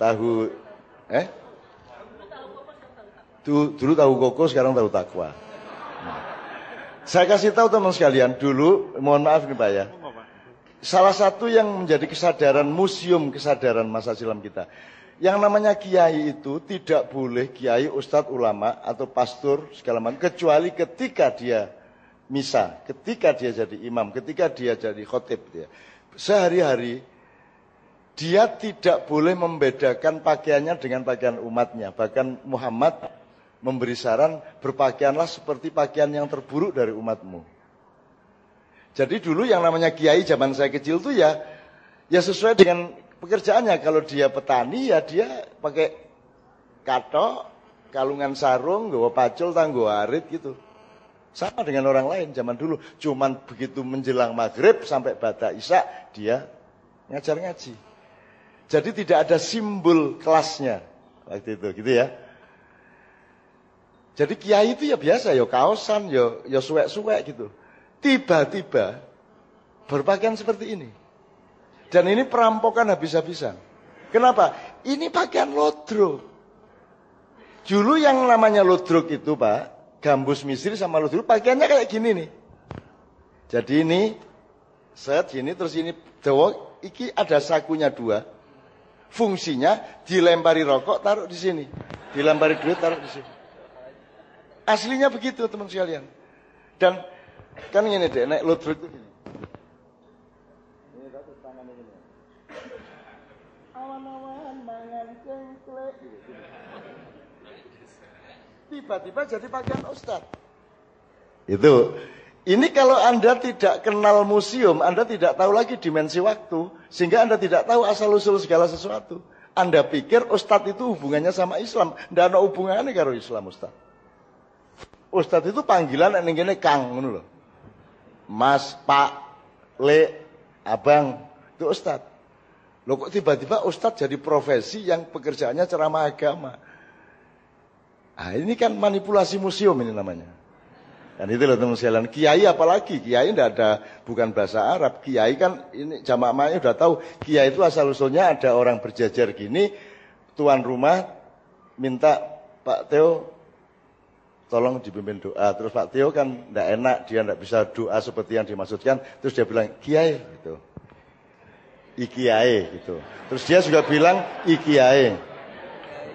Tahu, eh? Dulu, tahu koko, sekarang tahu takwa. Nah. Saya kasih tahu teman sekalian, dulu, mohon maaf nih Pak ya. Salah satu yang menjadi kesadaran museum kesadaran masa silam kita yang namanya kiai itu tidak boleh kiai, ustadz, ulama atau pastor segala macam kecuali ketika dia misa, ketika dia jadi imam, ketika dia jadi khotib dia. Ya. Sehari-hari dia tidak boleh membedakan pakaiannya dengan pakaian umatnya. Bahkan Muhammad memberi saran berpakaianlah seperti pakaian yang terburuk dari umatmu. Jadi dulu yang namanya kiai zaman saya kecil tuh ya ya sesuai dengan pekerjaannya kalau dia petani ya dia pakai katok, kalungan sarung, gawa pacul, tanggo arit gitu. Sama dengan orang lain zaman dulu. Cuman begitu menjelang maghrib sampai batak isya dia ngajar ngaji. Jadi tidak ada simbol kelasnya waktu itu gitu ya. Jadi kiai itu ya biasa, ya kaosan, ya ya suwek-suwek gitu. Tiba-tiba berpakaian seperti ini. Dan ini perampokan habis-habisan. Kenapa? Ini pakaian lodruk. Dulu yang namanya lodruk itu Pak, gambus misir sama lodruk pakaiannya kayak gini nih. Jadi ini set ini terus ini dewok, iki ada sakunya dua. Fungsinya dilempari rokok taruh di sini. Dilempari duit taruh di sini. Aslinya begitu teman sekalian. Dan kan ini deh naik lodruk itu nonoan mangan cengklek. Tiba-tiba jadi pakaian ustad. Itu ini kalau Anda tidak kenal museum, Anda tidak tahu lagi dimensi waktu, sehingga Anda tidak tahu asal-usul segala sesuatu. Anda pikir ustad itu hubungannya sama Islam, dan ada hubungannya karo Islam ustad? Ustad itu panggilan yang ini kang, Mas, Pak, Le, Abang, itu ustadz. Loh kok tiba-tiba ustadz jadi profesi yang pekerjaannya ceramah agama. Ah ini kan manipulasi museum ini namanya. Dan itu loh teman sekalian, kiai apalagi, kiai tidak ada, bukan bahasa Arab, kiai kan ini jamaahnya sudah tahu, kiai itu asal-usulnya ada orang berjajar gini, tuan rumah minta Pak Teo tolong dipimpin doa, terus Pak Teo kan tidak enak, dia tidak bisa doa seperti yang dimaksudkan, terus dia bilang, kiai gitu ikiae gitu. Terus dia juga bilang ikiae.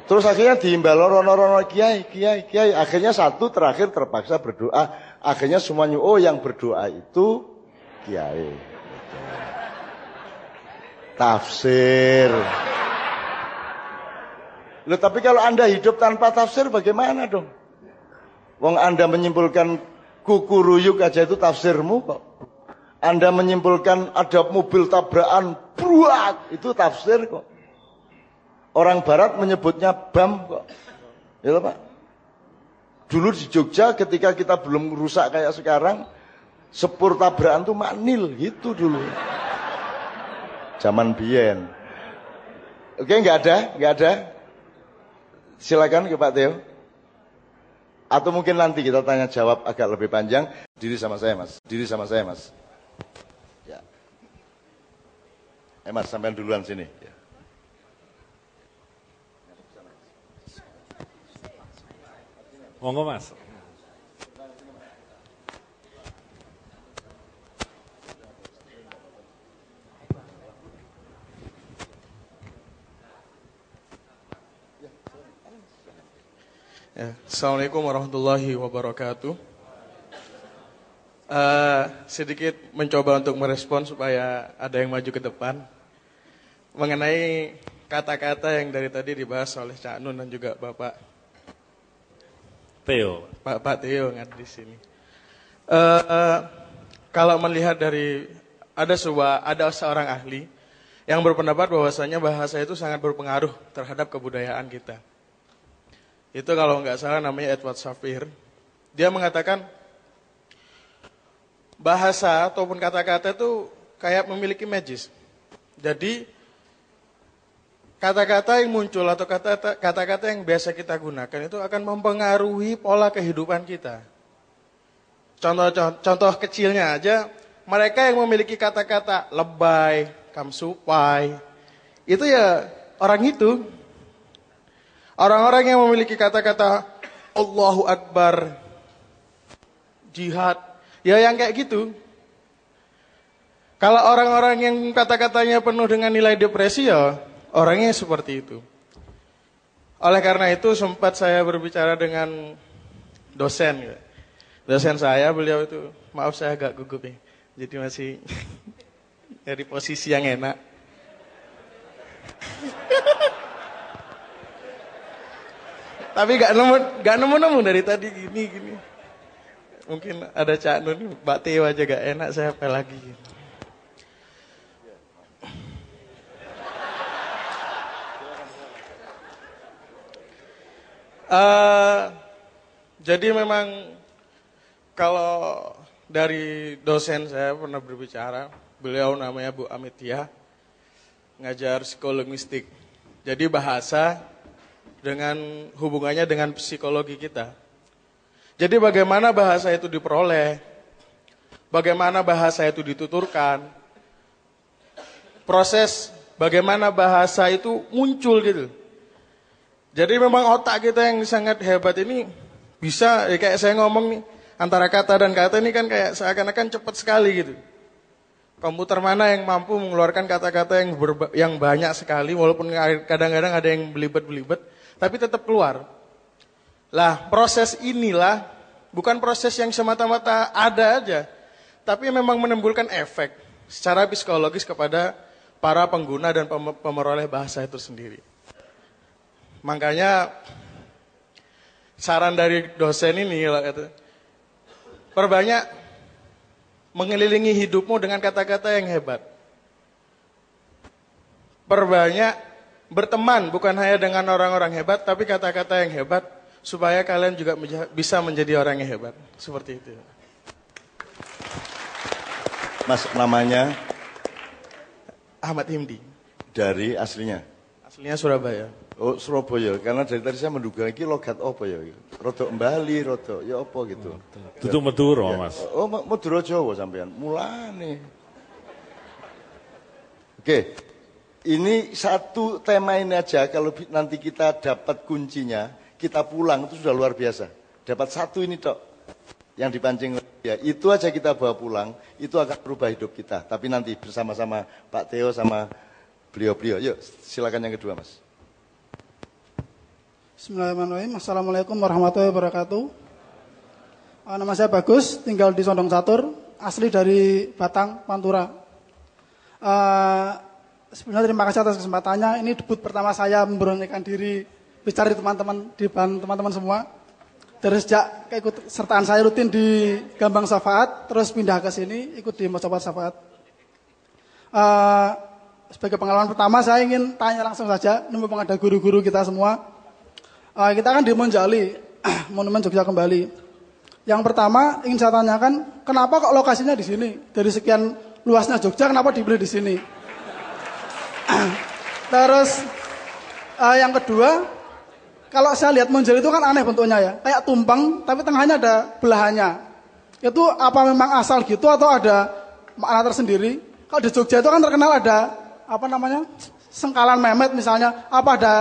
Terus akhirnya diimbal rono-rono kiai, kiai, kiai. Akhirnya satu terakhir terpaksa berdoa. Akhirnya semuanya, oh yang berdoa itu kiai. Tafsir. Loh, tapi kalau Anda hidup tanpa tafsir bagaimana dong? Wong Anda menyimpulkan kuku ruyuk aja itu tafsirmu kok. Anda menyimpulkan ada mobil tabrakan, bruak, itu tafsir kok. Orang barat menyebutnya bam kok. Ya Pak. Dulu di Jogja ketika kita belum rusak kayak sekarang, sepur tabrakan tuh manil gitu dulu. Zaman bien. Oke, nggak ada, nggak ada. Silakan ke Pak Teo. Atau mungkin nanti kita tanya jawab agak lebih panjang. Diri sama saya, Mas. Diri sama saya, Mas. Ya. Eh mas, sampai duluan sini. Ya. Monggo mas. Ya, Assalamualaikum warahmatullahi wabarakatuh uh, sedikit mencoba untuk merespon supaya ada yang maju ke depan. Mengenai kata-kata yang dari tadi dibahas oleh Cak Nun dan juga Bapak Theo Pak, Pak Theo nggak di sini. Uh, uh, kalau melihat dari ada sebuah ada seorang ahli yang berpendapat bahwasanya bahasa itu sangat berpengaruh terhadap kebudayaan kita. Itu kalau nggak salah namanya Edward Sapir. Dia mengatakan bahasa ataupun kata-kata itu kayak memiliki magis. Jadi kata-kata yang muncul atau kata-kata yang biasa kita gunakan itu akan mempengaruhi pola kehidupan kita. Contoh, contoh, kecilnya aja, mereka yang memiliki kata-kata lebay, kamsupai, itu ya orang itu. Orang-orang yang memiliki kata-kata Allahu Akbar, jihad, Ya yang kayak gitu. Kalau orang-orang yang kata-katanya penuh dengan nilai depresi ya orangnya seperti itu. Oleh karena itu sempat saya berbicara dengan dosen. Ya. Dosen saya beliau itu, maaf saya agak gugup ya. Jadi masih dari posisi yang enak. Tapi gak nemu gak nemu-nemu dari tadi gini gini mungkin ada Cak Nun, Mbak Tio aja gak enak, saya apa lagi. Uh, jadi memang kalau dari dosen saya pernah berbicara, beliau namanya Bu Amitia ngajar psikologistik Jadi bahasa dengan hubungannya dengan psikologi kita. Jadi bagaimana bahasa itu diperoleh? Bagaimana bahasa itu dituturkan? Proses bagaimana bahasa itu muncul gitu. Jadi memang otak kita yang sangat hebat ini bisa ya kayak saya ngomong nih antara kata dan kata ini kan kayak seakan-akan cepat sekali gitu. Komputer mana yang mampu mengeluarkan kata-kata yang yang banyak sekali walaupun kadang-kadang ada yang belibet-belibet tapi tetap keluar. Lah proses inilah bukan proses yang semata-mata ada aja. Tapi memang menimbulkan efek secara psikologis kepada para pengguna dan pemeroleh bahasa itu sendiri. Makanya saran dari dosen ini perbanyak mengelilingi hidupmu dengan kata-kata yang hebat. Perbanyak berteman bukan hanya dengan orang-orang hebat tapi kata-kata yang hebat supaya kalian juga bisa menjadi orang yang hebat. Seperti itu. Mas namanya Ahmad Himdi. Dari aslinya? Aslinya Surabaya. Oh, Surabaya. Karena dari tadi saya menduga lagi logat apa ya? Rodok Bali, Roto ya apa gitu. Maduro ya. Mas. Oh, Maduro Jawa sampean. Mulane. Oke. Ini satu tema ini aja kalau nanti kita dapat kuncinya kita pulang itu sudah luar biasa. Dapat satu ini dok yang dipancing ya itu aja kita bawa pulang itu akan berubah hidup kita. Tapi nanti bersama-sama Pak Theo sama beliau-beliau. Yuk silakan yang kedua mas. Bismillahirrahmanirrahim. Assalamualaikum warahmatullahi wabarakatuh. Eh, nama saya Bagus, tinggal di Sondong Satur, asli dari Batang, Pantura. Uh, sebenarnya terima kasih atas kesempatannya. Ini debut pertama saya memberanikan diri bicara di teman-teman di depan teman-teman semua. Dari sejak keikut sertaan saya rutin di Gambang Safaat, terus pindah ke sini ikut di Mocopat Safaat. Uh, eh, sebagai pengalaman pertama saya ingin tanya langsung saja, ini mumpung ada guru-guru kita semua. Uh, kita akan di Monjali, Monumen Jogja kembali. Yang pertama ingin saya tanyakan, kenapa kok lokasinya di sini? Dari sekian luasnya Jogja, kenapa dibeli di sini? Terus uh, yang kedua, kalau saya lihat muncul itu kan aneh bentuknya ya. Kayak tumpeng, tapi tengahnya ada belahannya. Itu apa memang asal gitu atau ada makna tersendiri? Kalau di Jogja itu kan terkenal ada apa namanya sengkalan Mehmet misalnya. Apa ada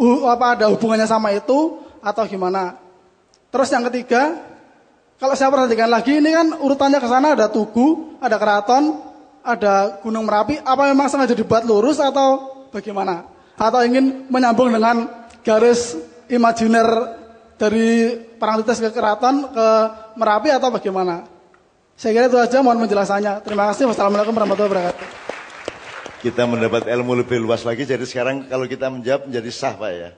uh, apa ada hubungannya sama itu atau gimana? Terus yang ketiga, kalau saya perhatikan lagi ini kan urutannya ke sana ada Tugu, ada Keraton, ada Gunung Merapi. Apa memang sengaja dibuat lurus atau bagaimana? Atau ingin menyambung dengan garis imajiner dari Parangtritis ke keraton ke Merapi atau bagaimana? Saya kira itu aja mohon penjelasannya. Terima kasih. Wassalamualaikum warahmatullahi wabarakatuh. Kita mendapat ilmu lebih luas lagi jadi sekarang kalau kita menjawab menjadi sah Pak ya.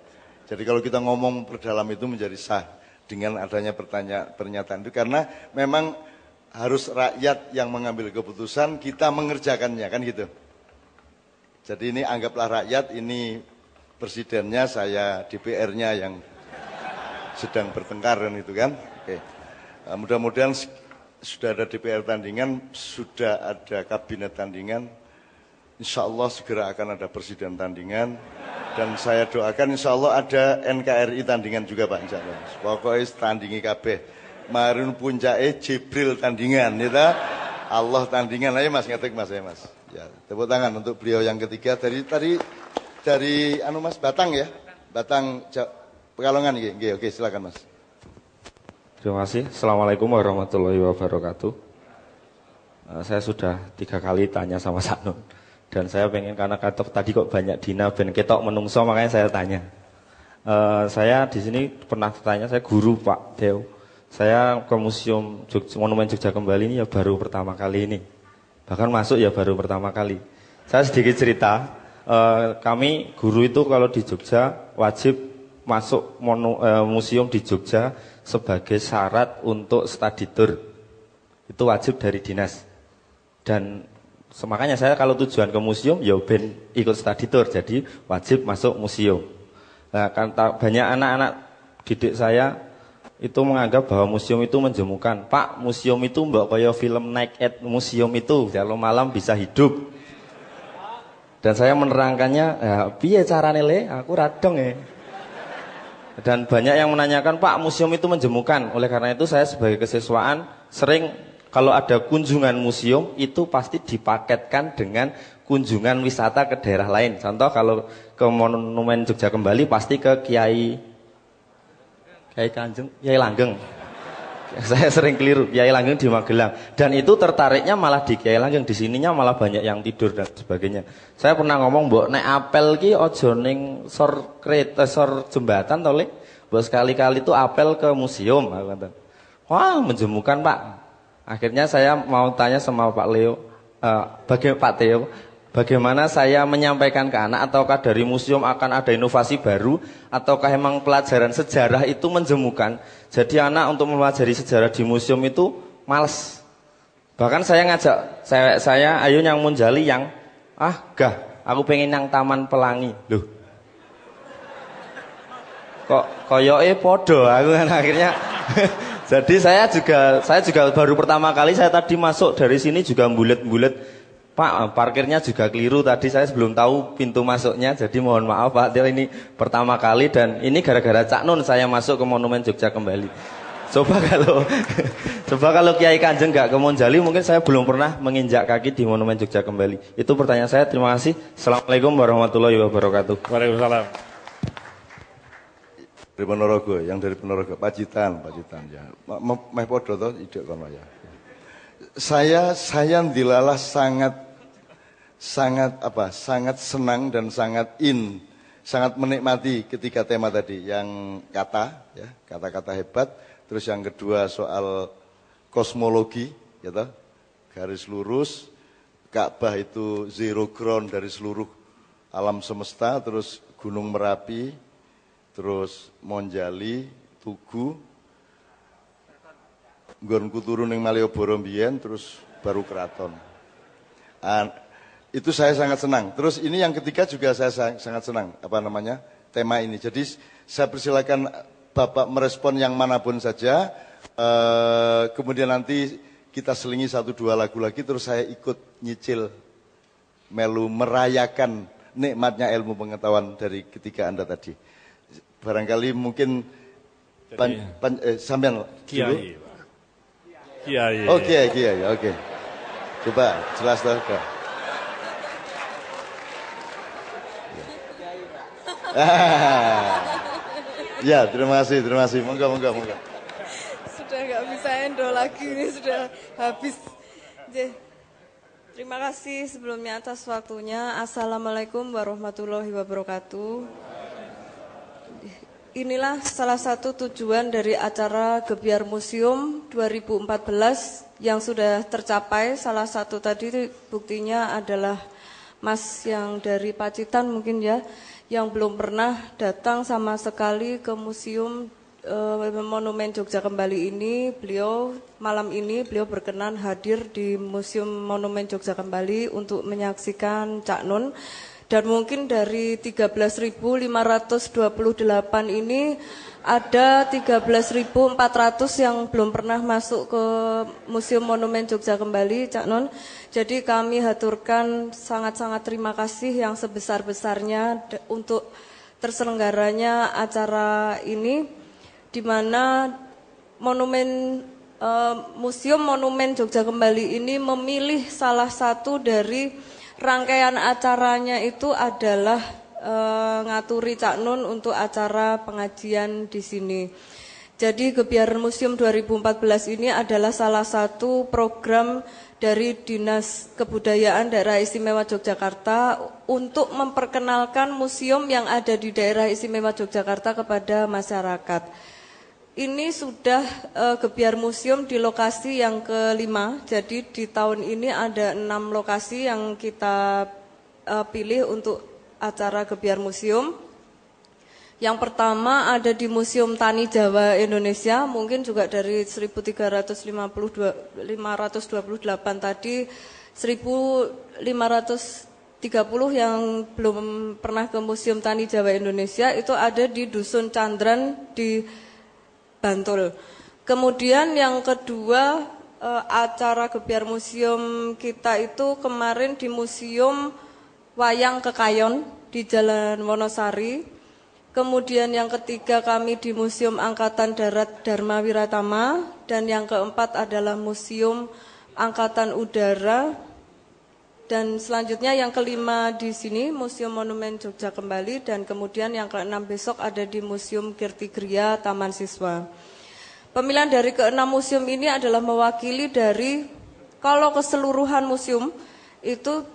Jadi kalau kita ngomong perdalam itu menjadi sah dengan adanya pertanyaan pernyataan itu karena memang harus rakyat yang mengambil keputusan kita mengerjakannya kan gitu. Jadi ini anggaplah rakyat ini presidennya saya, DPR-nya yang sedang bertengkar dan itu kan. Oke. Eh, mudah-mudahan sudah ada DPR tandingan, sudah ada kabinet tandingan. Insya Allah segera akan ada presiden tandingan dan saya doakan insya Allah ada NKRI tandingan juga Pak Insya Allah. Pokoknya tandingi KB. Marun Puncae, Jibril tandingan, ya Allah tandingan aja Mas ngetik Mas ya Mas. Ya, tepuk tangan untuk beliau yang ketiga dari tadi dari anu Mas Batang ya. Batang Pekalongan nggih, nggih. Oke, silakan Mas. Terima kasih. Assalamualaikum warahmatullahi wabarakatuh. Eh, saya sudah tiga kali tanya sama Sanun dan saya pengen karena kata tadi kok banyak dina ben ketok menungso makanya saya tanya. Uh, saya di sini pernah tanya saya guru Pak Dew. Saya ke Museum Jogja, Monumen Jogja kembali ini ya baru pertama kali ini. Bahkan masuk ya baru pertama kali. Saya sedikit cerita uh, kami guru itu kalau di Jogja wajib masuk monu, uh, museum di Jogja sebagai syarat untuk study tour. Itu wajib dari dinas. Dan semakanya saya kalau tujuan ke museum ya ben ikut study tour jadi wajib masuk museum. Nah, kan banyak anak-anak didik saya itu menganggap bahwa museum itu menjemukan. Pak, museum itu mbak koyo film naked at Museum itu kalau malam bisa hidup. Dan saya menerangkannya, ya, biaya carane le, aku radong ya. E. Dan banyak yang menanyakan, Pak, museum itu menjemukan. Oleh karena itu saya sebagai kesiswaan sering kalau ada kunjungan museum itu pasti dipaketkan dengan kunjungan wisata ke daerah lain. Contoh kalau ke Monumen Jogja kembali pasti ke Kiai Kiai Kanjeng, Kiai Langgeng. saya sering keliru Kiai Langgeng di Magelang dan itu tertariknya malah di Kiai Langgeng di sininya malah banyak yang tidur dan sebagainya saya pernah ngomong mbok naik apel ki ojo ning sor kereta eh, sor jembatan to lek sekali-kali itu apel ke museum wah menjemukan Pak akhirnya saya mau tanya sama Pak Leo uh, bagaimana Pak Leo? Bagaimana saya menyampaikan ke anak ataukah dari museum akan ada inovasi baru ataukah emang pelajaran sejarah itu menjemukan. Jadi anak untuk mempelajari sejarah di museum itu males. Bahkan saya ngajak saya, saya, ayo yang munjali yang ah gah, aku pengen yang taman pelangi. Loh. Kok koyoke podo aku kan akhirnya. Jadi saya juga saya juga baru pertama kali saya tadi masuk dari sini juga bulat-bulat Pak, eh, parkirnya juga keliru tadi saya sebelum tahu pintu masuknya, jadi mohon maaf Pak Tir ini pertama kali dan ini gara-gara Cak Nun saya masuk ke Monumen Jogja kembali. Coba kalau coba kalau Kiai Kanjeng nggak ke Monjali mungkin saya belum pernah menginjak kaki di Monumen Jogja kembali. Itu pertanyaan saya. Terima kasih. Assalamualaikum warahmatullahi wabarakatuh. Waalaikumsalam. Dari Penorogo, yang dari Penorogo, Pacitan, Pacitan ya. Meh podo toh ide kon ya. Saya saya dilalah sangat sangat apa sangat senang dan sangat in sangat menikmati ketika tema tadi yang kata ya kata-kata hebat terus yang kedua soal kosmologi ya gitu garis lurus Ka'bah itu zero ground dari seluruh alam semesta terus Gunung Merapi terus Monjali Tugu Gonku turun yang Malioboro Mbien terus baru keraton itu saya sangat senang. Terus ini yang ketiga juga saya sangat senang, apa namanya, tema ini. Jadi saya persilakan Bapak merespon yang manapun saja, e, kemudian nanti kita selingi satu dua lagu lagi, terus saya ikut nyicil, melu, merayakan nikmatnya ilmu pengetahuan dari ketiga Anda tadi. Barangkali mungkin pan, pan, eh, sambil Kiai. Kiai. Oke, oh, Kiai, oke. Coba jelas dong. ya, terima kasih, terima kasih. Monggo, monggo, monggo. Sudah nggak bisa endo lagi ini sudah habis. Terima kasih sebelumnya atas waktunya. Assalamualaikum warahmatullahi wabarakatuh. Inilah salah satu tujuan dari acara Gebiar Museum 2014 yang sudah tercapai. Salah satu tadi buktinya adalah Mas yang dari Pacitan mungkin ya yang belum pernah datang sama sekali ke museum e, Monumen Jogja Kembali ini, beliau malam ini beliau berkenan hadir di Museum Monumen Jogja Kembali untuk menyaksikan Cak Nun dan mungkin dari 13.528 ini ada 13.400 yang belum pernah masuk ke Museum Monumen Jogja kembali, Cak Nun. Jadi kami haturkan sangat-sangat terima kasih yang sebesar-besarnya untuk terselenggaranya acara ini, di mana monumen eh, Museum Monumen Jogja Kembali ini memilih salah satu dari rangkaian acaranya itu adalah e, ngaturi Cak Nun untuk acara pengajian di sini. Jadi Kebiaran Museum 2014 ini adalah salah satu program dari Dinas Kebudayaan Daerah Istimewa Yogyakarta untuk memperkenalkan museum yang ada di Daerah Istimewa Yogyakarta kepada masyarakat ini sudah uh, Gebiar Museum di lokasi yang kelima. Jadi di tahun ini ada enam lokasi yang kita uh, pilih untuk acara Gebiar Museum. Yang pertama ada di Museum Tani Jawa Indonesia, mungkin juga dari 1.328 tadi 1530 yang belum pernah ke Museum Tani Jawa Indonesia itu ada di Dusun Candran di Bantul. Kemudian yang kedua eh, acara gebiar museum kita itu kemarin di Museum Wayang Kekayon di Jalan Wonosari. Kemudian yang ketiga kami di Museum Angkatan Darat Dharma Wiratama dan yang keempat adalah Museum Angkatan Udara dan selanjutnya yang kelima di sini Museum Monumen Jogja kembali dan kemudian yang keenam besok ada di Museum Kirtigria Taman Siswa. Pemilihan dari keenam museum ini adalah mewakili dari kalau keseluruhan museum itu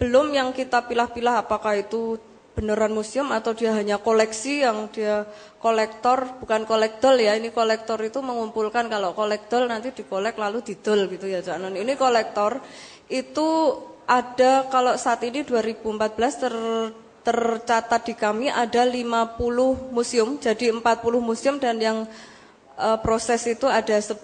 belum yang kita pilah-pilah apakah itu beneran museum atau dia hanya koleksi yang dia kolektor bukan kolektor ya ini kolektor itu mengumpulkan kalau kolektor nanti dikolek lalu didol gitu ya Cak Non. Ini kolektor itu ada kalau saat ini 2014 ter, tercatat di kami ada 50 museum, jadi 40 museum dan yang e, proses itu ada 10,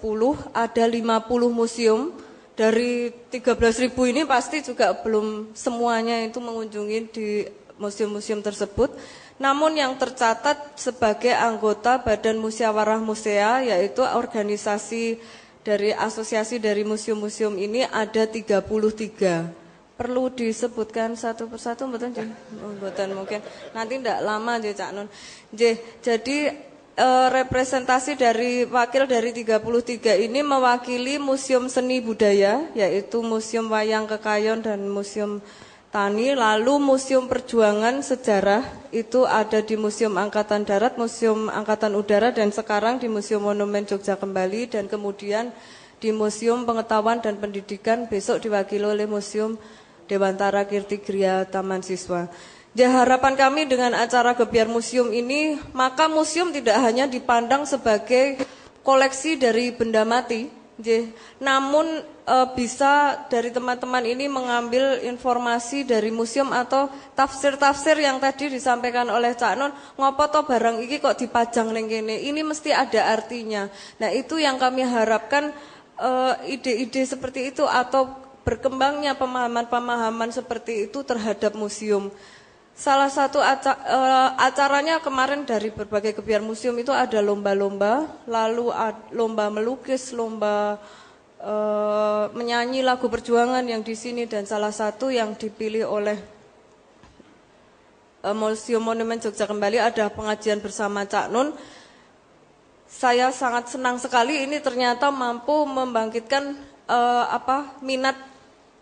ada 50 museum. Dari 13.000 ini pasti juga belum semuanya itu mengunjungi di museum-museum tersebut. Namun yang tercatat sebagai anggota Badan Musyawarah Musea yaitu organisasi dari asosiasi dari museum-museum ini ada 33 perlu disebutkan satu persatu mboten oh, mboten mungkin. Nanti tidak lama nggih Cak Nun. Nggih, jadi e, representasi dari wakil dari 33 ini mewakili Museum Seni Budaya yaitu Museum Wayang Kekayon dan Museum Tani, lalu Museum Perjuangan Sejarah itu ada di Museum Angkatan Darat, Museum Angkatan Udara, dan sekarang di Museum Monumen Jogja kembali, dan kemudian di Museum Pengetahuan dan Pendidikan, besok diwakili oleh Museum Dewantara Kirti Gria Taman Siswa. Ya harapan kami dengan acara Gebiar Museum ini, maka museum tidak hanya dipandang sebagai koleksi dari benda mati, ya, namun e, bisa dari teman-teman ini mengambil informasi dari museum atau tafsir-tafsir yang tadi disampaikan oleh Cak Nun, ngopo to barang ini kok dipajang neng ini mesti ada artinya. Nah itu yang kami harapkan e, ide-ide seperti itu atau berkembangnya pemahaman-pemahaman seperti itu terhadap museum. Salah satu eh, acaranya kemarin dari berbagai kebiar museum itu ada lomba-lomba, lalu lomba melukis, lomba e, menyanyi lagu perjuangan yang di sini dan salah satu yang dipilih oleh e, Museum Monumen Jogja kembali ada pengajian bersama Cak Nun. Saya sangat senang sekali ini ternyata mampu membangkitkan e, apa minat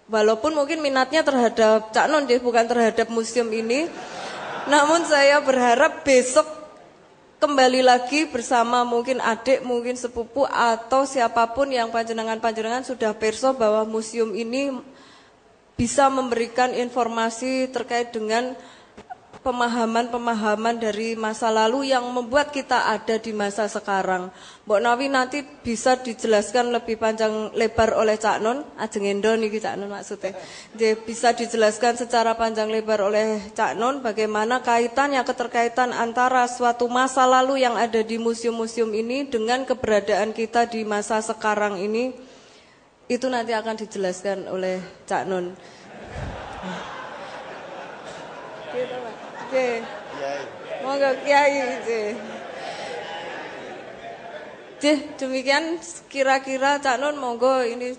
Walaupun mungkin minatnya terhadap Cak Non dia ya, bukan terhadap museum ini. Namun saya berharap besok kembali lagi bersama mungkin adik, mungkin sepupu atau siapapun yang panjenengan-panjenengan sudah perso bahwa museum ini bisa memberikan informasi terkait dengan pemahaman-pemahaman dari masa lalu yang membuat kita ada di masa sekarang. Mbok Nawi nanti bisa dijelaskan lebih panjang lebar oleh Cak Nun, ajeng endo niki Cak Nun maksudnya. Dia bisa dijelaskan secara panjang lebar oleh Cak Nun bagaimana kaitannya keterkaitan antara suatu masa lalu yang ada di museum-museum ini dengan keberadaan kita di masa sekarang ini. Itu nanti akan dijelaskan oleh Cak Nun. Gitu, Oke, Monggo Kiai oke. demikian kira-kira Cak Nun monggo ini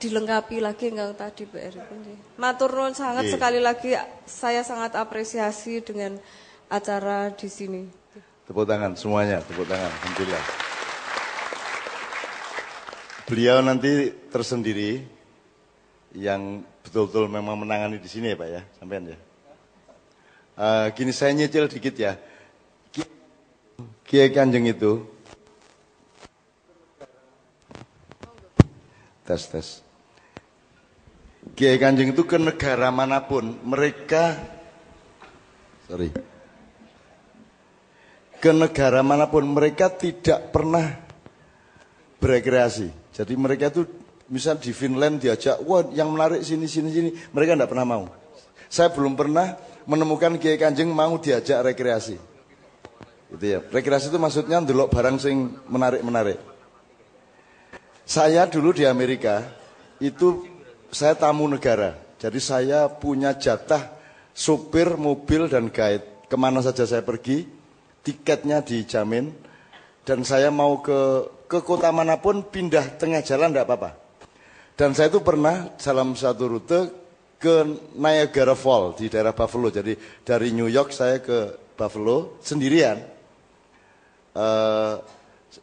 dilengkapi lagi enggak tadi PR Matur nuwun sangat yeah. sekali lagi saya sangat apresiasi dengan acara di sini. Tepuk tangan semuanya, tepuk tangan. Alhamdulillah. Beliau nanti tersendiri yang betul-betul memang menangani di sini ya Pak ya, sampean ya. Uh, gini saya nyicil dikit ya. Kiai Kanjeng itu tes tes. Kiai Kanjeng itu ke negara manapun mereka sorry ke negara manapun mereka tidak pernah berekreasi. Jadi mereka itu misal di Finland diajak, wah yang menarik sini sini sini, mereka tidak pernah mau. Saya belum pernah menemukan Kiai Kanjeng mau diajak rekreasi. itu ya. Rekreasi itu maksudnya ndelok barang sing menarik-menarik. Saya dulu di Amerika itu saya tamu negara. Jadi saya punya jatah supir, mobil dan guide. Kemana saja saya pergi, tiketnya dijamin. Dan saya mau ke ke kota manapun pindah tengah jalan tidak apa-apa. Dan saya itu pernah dalam satu rute ke Niagara Falls di daerah Buffalo. Jadi dari New York saya ke Buffalo sendirian. Uh,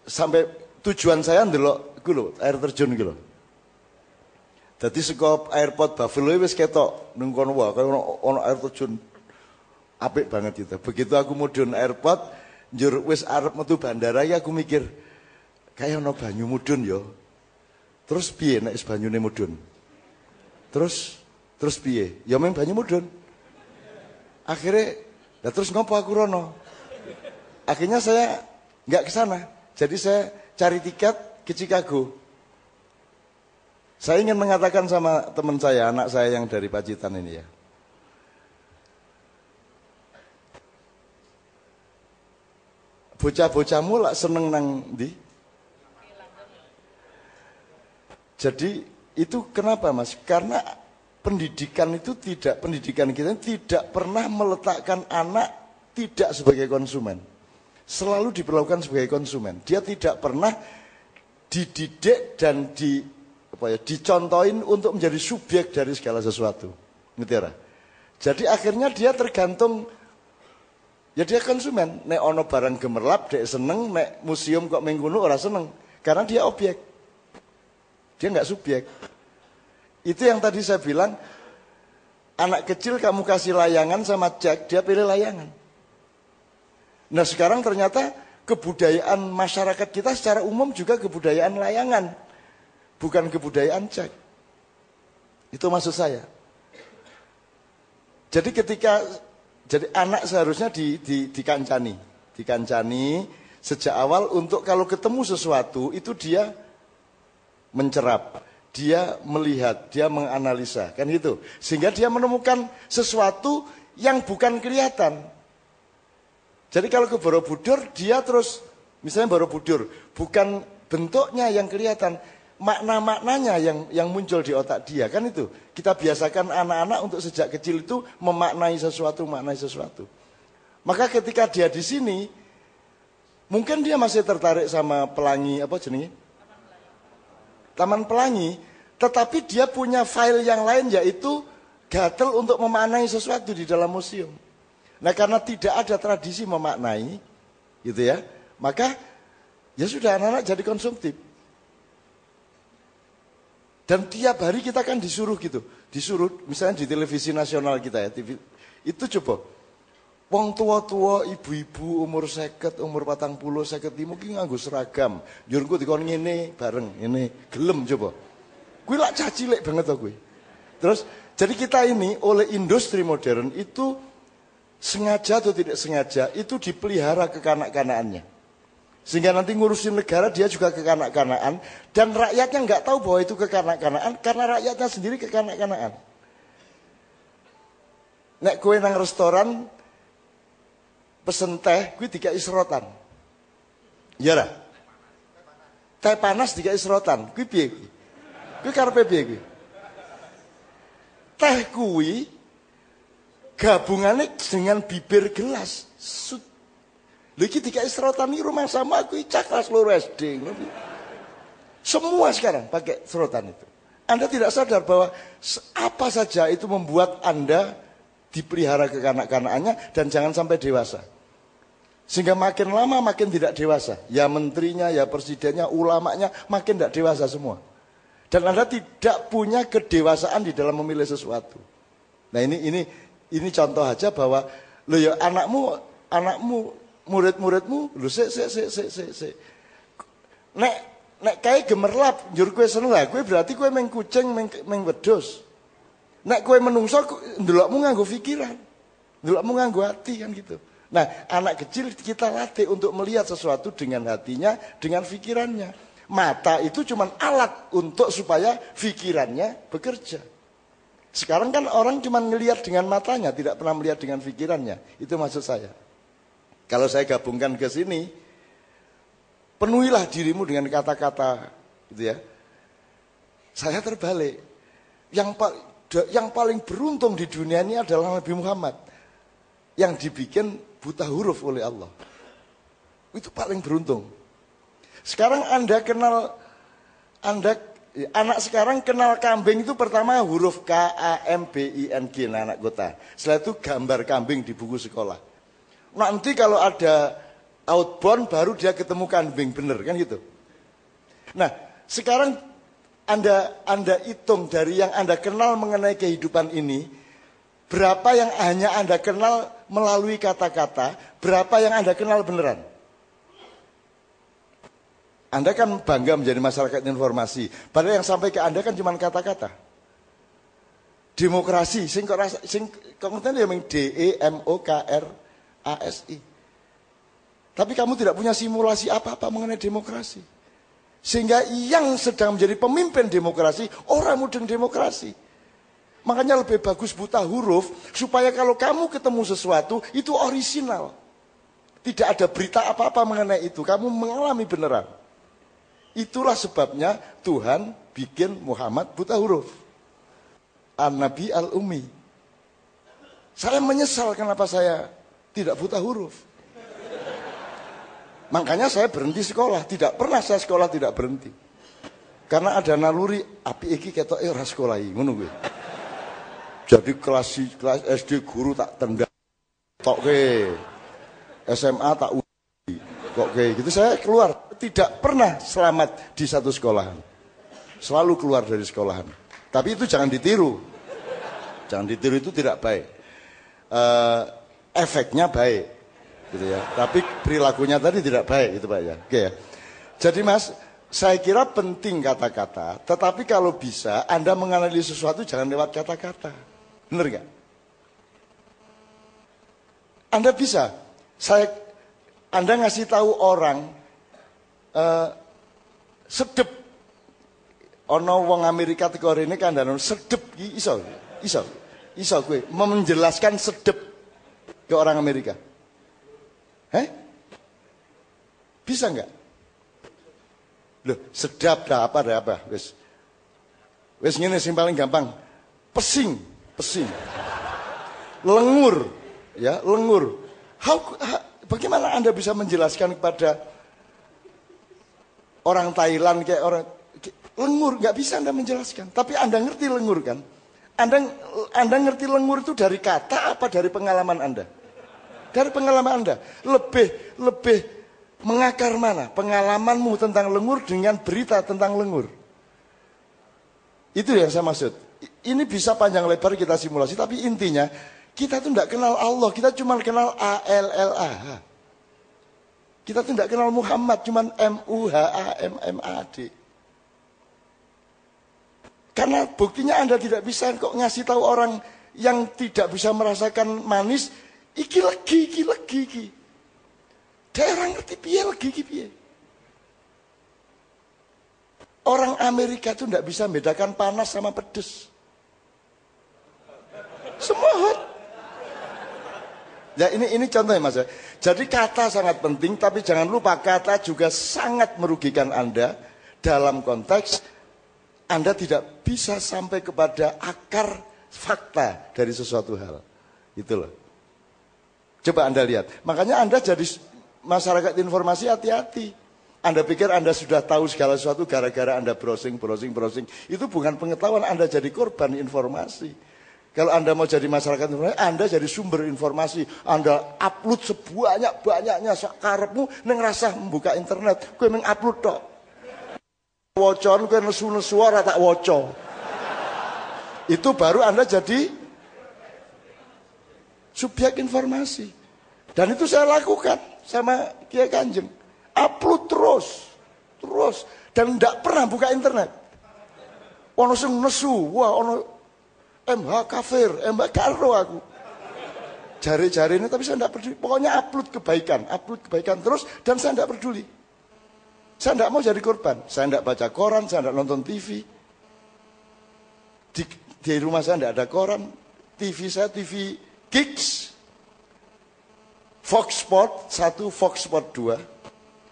sampai tujuan saya ndelok gulu lho, air terjun gue lho. Jadi saka airport Buffalo wis ketok ning kono wae kaya ono air terjun. Apik banget itu. Begitu aku mudun airport, njur wis arep metu bandara ya aku mikir kaya ono banyu mudun yo. Ya. Terus piye nek is banyune mudun? Terus Terus piye? Ya main banyu mudun. Akhirnya, nah terus ngopo aku rono. Akhirnya saya nggak ke sana. Jadi saya cari tiket ke Chicago. Saya ingin mengatakan sama teman saya, anak saya yang dari Pacitan ini ya. Bocah-bocahmu lah seneng nang di. Jadi itu kenapa mas? Karena pendidikan itu tidak pendidikan kita tidak pernah meletakkan anak tidak sebagai konsumen. Selalu diperlakukan sebagai konsumen. Dia tidak pernah dididik dan di apa ya, dicontohin untuk menjadi subjek dari segala sesuatu. Ngetira. Jadi akhirnya dia tergantung ya dia konsumen. Nek ono barang gemerlap dia seneng, nek museum kok menggunu ora seneng karena dia objek. Dia nggak subjek. Itu yang tadi saya bilang, anak kecil kamu kasih layangan sama Jack, dia pilih layangan. Nah sekarang ternyata kebudayaan masyarakat kita secara umum juga kebudayaan layangan. Bukan kebudayaan Jack. Itu maksud saya. Jadi ketika jadi anak seharusnya di, di, dikancani, dikancani sejak awal untuk kalau ketemu sesuatu itu dia mencerap dia melihat, dia menganalisa, kan gitu. Sehingga dia menemukan sesuatu yang bukan kelihatan. Jadi kalau ke Borobudur, dia terus, misalnya Borobudur, bukan bentuknya yang kelihatan, makna-maknanya yang yang muncul di otak dia, kan itu. Kita biasakan anak-anak untuk sejak kecil itu memaknai sesuatu, maknai sesuatu. Maka ketika dia di sini, mungkin dia masih tertarik sama pelangi apa jenisnya? Taman Pelangi, tetapi dia punya file yang lain yaitu gatel untuk memaknai sesuatu di dalam museum. Nah karena tidak ada tradisi memaknai, gitu ya, maka ya sudah anak-anak jadi konsumtif. Dan tiap hari kita kan disuruh gitu, disuruh misalnya di televisi nasional kita ya, TV, itu coba Wong tua-tua, ibu-ibu umur seket, umur patang puluh, seket lima, mungkin nganggu seragam. Jurku dikon ngene bareng, ini gelem coba. Gue lak caci lek banget gue. Terus, jadi kita ini oleh industri modern itu sengaja atau tidak sengaja itu dipelihara kekanak-kanaannya. Sehingga nanti ngurusin negara dia juga kekanak-kanaan dan rakyatnya nggak tahu bahwa itu kekanak-kanaan karena rakyatnya sendiri kekanak-kanaan. Nek kue nang restoran pesen teh kuwi tiga isrotan, Iya lah. Teh panas tiga isrotan, kuwi piye kuwi? Kuwi karepe piye kuwi? Teh kuwi gabungannya dengan bibir gelas. Sud. Lagi iki dikai serotan iki rumah sama aku cakras kelas loro SD. Semua sekarang pakai serotan itu. Anda tidak sadar bahwa apa saja itu membuat Anda dipelihara kanak kanaknya dan jangan sampai dewasa. Sehingga makin lama makin tidak dewasa. Ya menterinya, ya presidennya, ulamanya makin tidak dewasa semua. Dan Anda tidak punya kedewasaan di dalam memilih sesuatu. Nah ini ini ini contoh aja bahwa lo ya anakmu anakmu murid-muridmu lu se se se se se sik. nek nek kayak gemerlap nyuruh kue seneng lah kue berarti kue mengkucing meng meng wedhus. Nek kue menungso, ndelokmu nganggo pikiran. Ndelokmu nganggo hati kan gitu. Nah, anak kecil kita latih untuk melihat sesuatu dengan hatinya, dengan pikirannya. Mata itu cuma alat untuk supaya pikirannya bekerja. Sekarang kan orang cuma ngelihat dengan matanya, tidak pernah melihat dengan pikirannya. Itu maksud saya. Kalau saya gabungkan ke sini, penuhilah dirimu dengan kata-kata gitu ya. Saya terbalik. Yang yang paling beruntung di dunia ini adalah Nabi Muhammad yang dibikin buta huruf oleh Allah. Itu paling beruntung. Sekarang Anda kenal Anda ya, anak sekarang kenal kambing itu pertama huruf K A M B I N G nah, anak kota. Setelah itu gambar kambing di buku sekolah. Nanti kalau ada outbound baru dia ketemu kambing bener kan gitu. Nah, sekarang anda Anda hitung dari yang Anda kenal mengenai kehidupan ini, berapa yang hanya Anda kenal melalui kata-kata, berapa yang Anda kenal beneran? Anda kan bangga menjadi masyarakat informasi, padahal yang sampai ke Anda kan cuma kata-kata. Demokrasi, sing kok rasa, sing kok ya, D E M O K R A S I. Tapi kamu tidak punya simulasi apa-apa mengenai demokrasi. Sehingga yang sedang menjadi pemimpin demokrasi, orang mudeng demokrasi. Makanya lebih bagus buta huruf, supaya kalau kamu ketemu sesuatu, itu orisinal. Tidak ada berita apa-apa mengenai itu, kamu mengalami beneran. Itulah sebabnya Tuhan bikin Muhammad buta huruf. An-Nabi Al-Umi. Saya menyesal kenapa saya tidak buta huruf. Makanya saya berhenti sekolah, tidak pernah saya sekolah tidak berhenti. Karena ada naluri api iki ketok eh, ora sekolah ini kuwi. Jadi kelas kelas SD guru tak tendang toke. SMA tak uji. Kok kayak gitu saya keluar, tidak pernah selamat di satu sekolahan. Selalu keluar dari sekolahan. Tapi itu jangan ditiru. Jangan ditiru itu tidak baik. Uh, efeknya baik gitu ya. Tapi perilakunya tadi tidak baik gitu Pak ya. Oke ya. Jadi Mas, saya kira penting kata-kata, tetapi kalau bisa Anda menganalisis sesuatu jangan lewat kata-kata. Benar nggak? Anda bisa. Saya Anda ngasih tahu orang uh, sedep ono wong Amerika teko ini kan sedep sedep iso iso iso gue menjelaskan sedep ke orang Amerika. Heh? Bisa nggak? Loh, sedap dah apa dah apa. Wis. Wis ngene sing paling gampang. Pesing, pesing. Lengur, ya, lengur. how, bagaimana Anda bisa menjelaskan kepada orang Thailand kayak orang lengur nggak bisa Anda menjelaskan, tapi Anda ngerti lengur kan? Anda Anda ngerti lengur itu dari kata apa dari pengalaman Anda? dari pengalaman Anda, lebih lebih mengakar mana pengalamanmu tentang lengur dengan berita tentang lengur? Itu yang saya maksud. Ini bisa panjang lebar kita simulasi, tapi intinya kita tuh tidak kenal Allah, kita cuma kenal A L L A. Kita tuh tidak kenal Muhammad, cuma M U H A M M A D. Karena buktinya Anda tidak bisa kok ngasih tahu orang yang tidak bisa merasakan manis Iki legi, iki legi, iki. Daerah ngerti piye legi iki piye. Orang Amerika itu tidak bisa membedakan panas sama pedes. Semua Ya ini ini contohnya mas ya. Jadi kata sangat penting, tapi jangan lupa kata juga sangat merugikan anda dalam konteks anda tidak bisa sampai kepada akar fakta dari sesuatu hal. Itulah. Coba Anda lihat. Makanya Anda jadi masyarakat informasi hati-hati. Anda pikir Anda sudah tahu segala sesuatu gara-gara Anda browsing, browsing, browsing. Itu bukan pengetahuan, Anda jadi korban informasi. Kalau Anda mau jadi masyarakat informasi, Anda jadi sumber informasi. Anda upload sebanyak-banyaknya, sekarepmu, neng rasa membuka internet. gue mengupload upload tok. Wocon, gue nesu-nesu, tak woco. Itu baru Anda jadi subjek informasi. Dan itu saya lakukan sama Kiai Kanjeng. Upload terus, terus dan tidak pernah buka internet. Ono sing nesu, wah ono MH kafir, MH karo aku. Jari-jari ini tapi saya tidak peduli. Pokoknya upload kebaikan, upload kebaikan terus dan saya tidak peduli. Saya tidak mau jadi korban. Saya tidak baca koran, saya tidak nonton TV. Di, di rumah saya tidak ada koran. TV saya TV Kicks, Fox Sport 1, Fox Sport 2,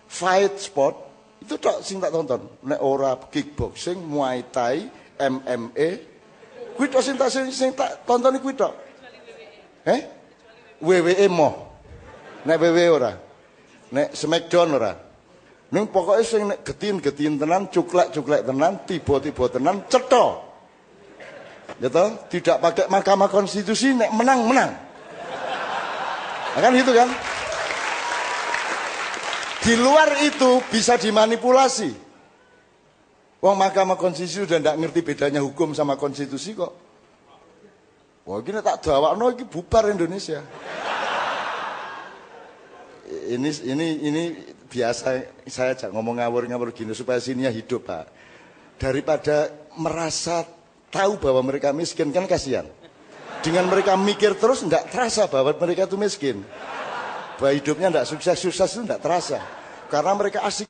Fight Sport, itu tak sing tak tonton. Nek ora kickboxing, Muay Thai, MMA, kuwi tok sing tak sing, tak tonton kuwi tok. Eh? WWE mo. Nek WWE ora. Nek Smackdown ora. Ning pokoknya sing nek getin-getin tenan, cuklek-cuklek tenan, tiba-tiba tenan, cetok. Ya tidak pakai Mahkamah Konstitusi nek menang menang. Nah, kan gitu kan? Di luar itu bisa dimanipulasi. Wong Mahkamah Konstitusi sudah tidak ngerti bedanya hukum sama konstitusi kok. Wah, gini tak no, ini bubar Indonesia. Ini ini ini biasa saya ngomong ngawur-ngawur gini supaya sininya hidup, Pak. Daripada merasa tahu bahwa mereka miskin kan kasihan. Dengan mereka mikir terus tidak terasa bahwa mereka itu miskin. Bahwa hidupnya tidak sukses-sukses itu tidak terasa. Karena mereka asik.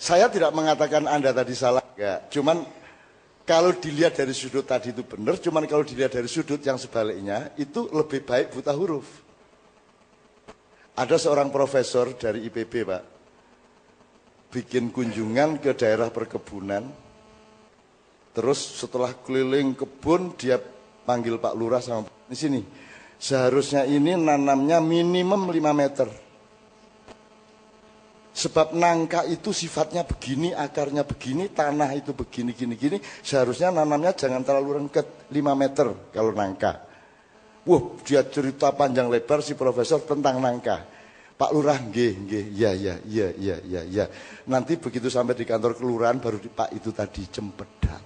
Saya tidak mengatakan Anda tadi salah, enggak. Cuman kalau dilihat dari sudut tadi itu benar, cuman kalau dilihat dari sudut yang sebaliknya, itu lebih baik buta huruf. Ada seorang profesor dari IPB, Pak bikin kunjungan ke daerah perkebunan. Terus setelah keliling kebun dia panggil Pak Lurah sama di sini. Seharusnya ini nanamnya minimum 5 meter. Sebab nangka itu sifatnya begini, akarnya begini, tanah itu begini, gini, gini. Seharusnya nanamnya jangan terlalu rengket, 5 meter kalau nangka. Wah, dia cerita panjang lebar si profesor tentang nangka. Pak Lurah nggih nggih ya ya ya ya ya ya. Nanti begitu sampai di kantor kelurahan baru di, Pak itu tadi cempeda.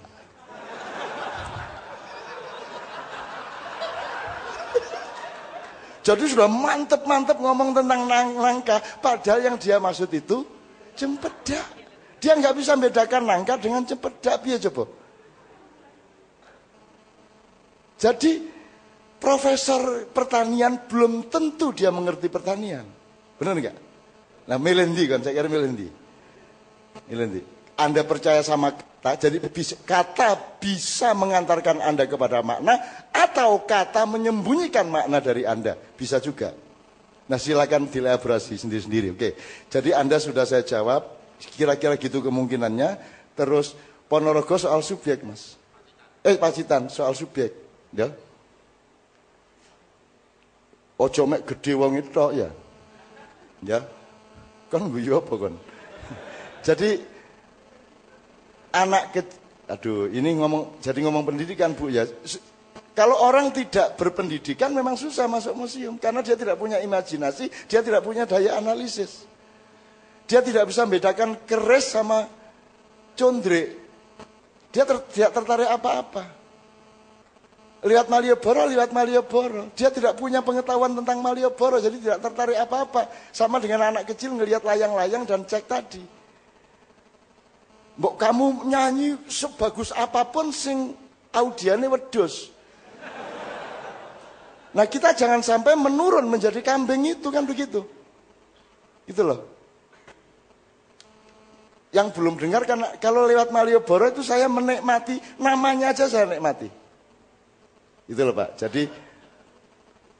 Jadi sudah mantep-mantep ngomong tentang nang nangka, padahal yang dia maksud itu cempeda. Dia nggak bisa bedakan nangka dengan cempeda, biar coba. Jadi profesor pertanian belum tentu dia mengerti pertanian. Benar nggak? Nah Melendi kan, saya kira Melendi. Melendi. Anda percaya sama kata, jadi kata bisa mengantarkan Anda kepada makna, atau kata menyembunyikan makna dari Anda. Bisa juga. Nah silakan dielaborasi sendiri-sendiri. Oke, jadi Anda sudah saya jawab, kira-kira gitu kemungkinannya. Terus Ponorogo soal subjek, Mas. Eh, Pacitan soal subjek. Ya. Ojo mek gede wong itu ya. Ya. kan guyu apa kan jadi anak ke, aduh ini ngomong jadi ngomong pendidikan Bu ya. Kalau orang tidak berpendidikan memang susah masuk museum karena dia tidak punya imajinasi, dia tidak punya daya analisis. Dia tidak bisa membedakan keris sama condre. Dia ter, tertarik apa-apa. Lihat Malioboro, lihat Malioboro. Dia tidak punya pengetahuan tentang Malioboro, jadi tidak tertarik apa-apa. Sama dengan anak kecil ngelihat layang-layang dan cek tadi. Mbok kamu nyanyi sebagus apapun sing audiane wedus. Nah kita jangan sampai menurun menjadi kambing itu kan begitu. Itu loh. Yang belum dengar karena kalau lewat Malioboro itu saya menikmati namanya aja saya nikmati. Itu loh Pak. Jadi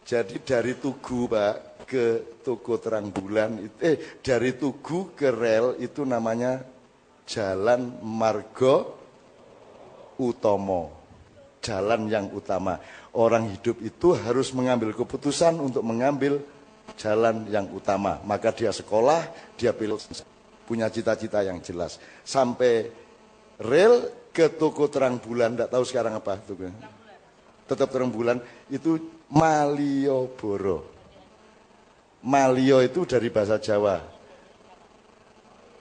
jadi dari Tugu Pak ke Toko Terang Bulan, eh dari Tugu ke rel itu namanya Jalan Margo Utomo. Jalan yang utama. Orang hidup itu harus mengambil keputusan untuk mengambil jalan yang utama. Maka dia sekolah, dia pilih punya cita-cita yang jelas. Sampai rel ke toko terang bulan, tidak tahu sekarang apa tetap terang bulan itu Malioboro. Malio itu dari bahasa Jawa.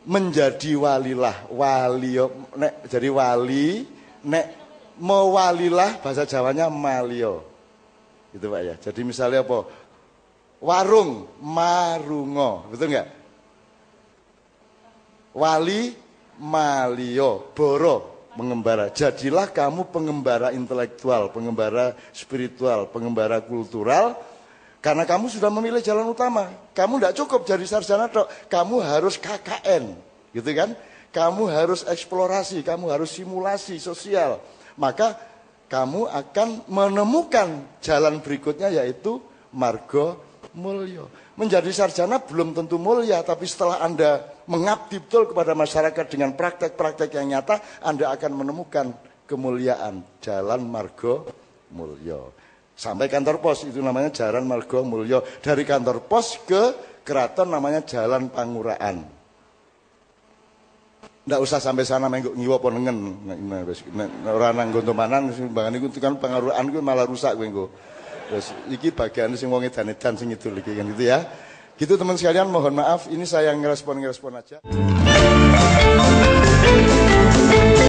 Menjadi walilah, walio, nek jadi wali, nek mewalilah bahasa Jawanya malio. itu Pak ya. Jadi misalnya apa? Warung, marungo, betul nggak? Wali, malio, boro, pengembara. Jadilah kamu pengembara intelektual, pengembara spiritual, pengembara kultural. Karena kamu sudah memilih jalan utama. Kamu tidak cukup jadi sarjana dok. Kamu harus KKN, gitu kan? Kamu harus eksplorasi, kamu harus simulasi sosial. Maka kamu akan menemukan jalan berikutnya yaitu Margo Mulyo menjadi sarjana belum tentu mulia, tapi setelah Anda mengabdi betul kepada masyarakat dengan praktek-praktek yang nyata, Anda akan menemukan kemuliaan. Jalan Margo Mulyo. Sampai kantor pos, itu namanya Jalan Margo Mulyo. Dari kantor pos ke keraton namanya Jalan Panguraan. Tidak usah sampai sana menggok ngiwa apa nengen. orang nang gontomanan, bahkan itu kan pengaruhan gue malah rusak gue. Terus iki bagian sing wong edan-edan sing itu lagi kan gitu ya. Gitu teman sekalian mohon maaf ini saya ngerespon-ngerespon aja.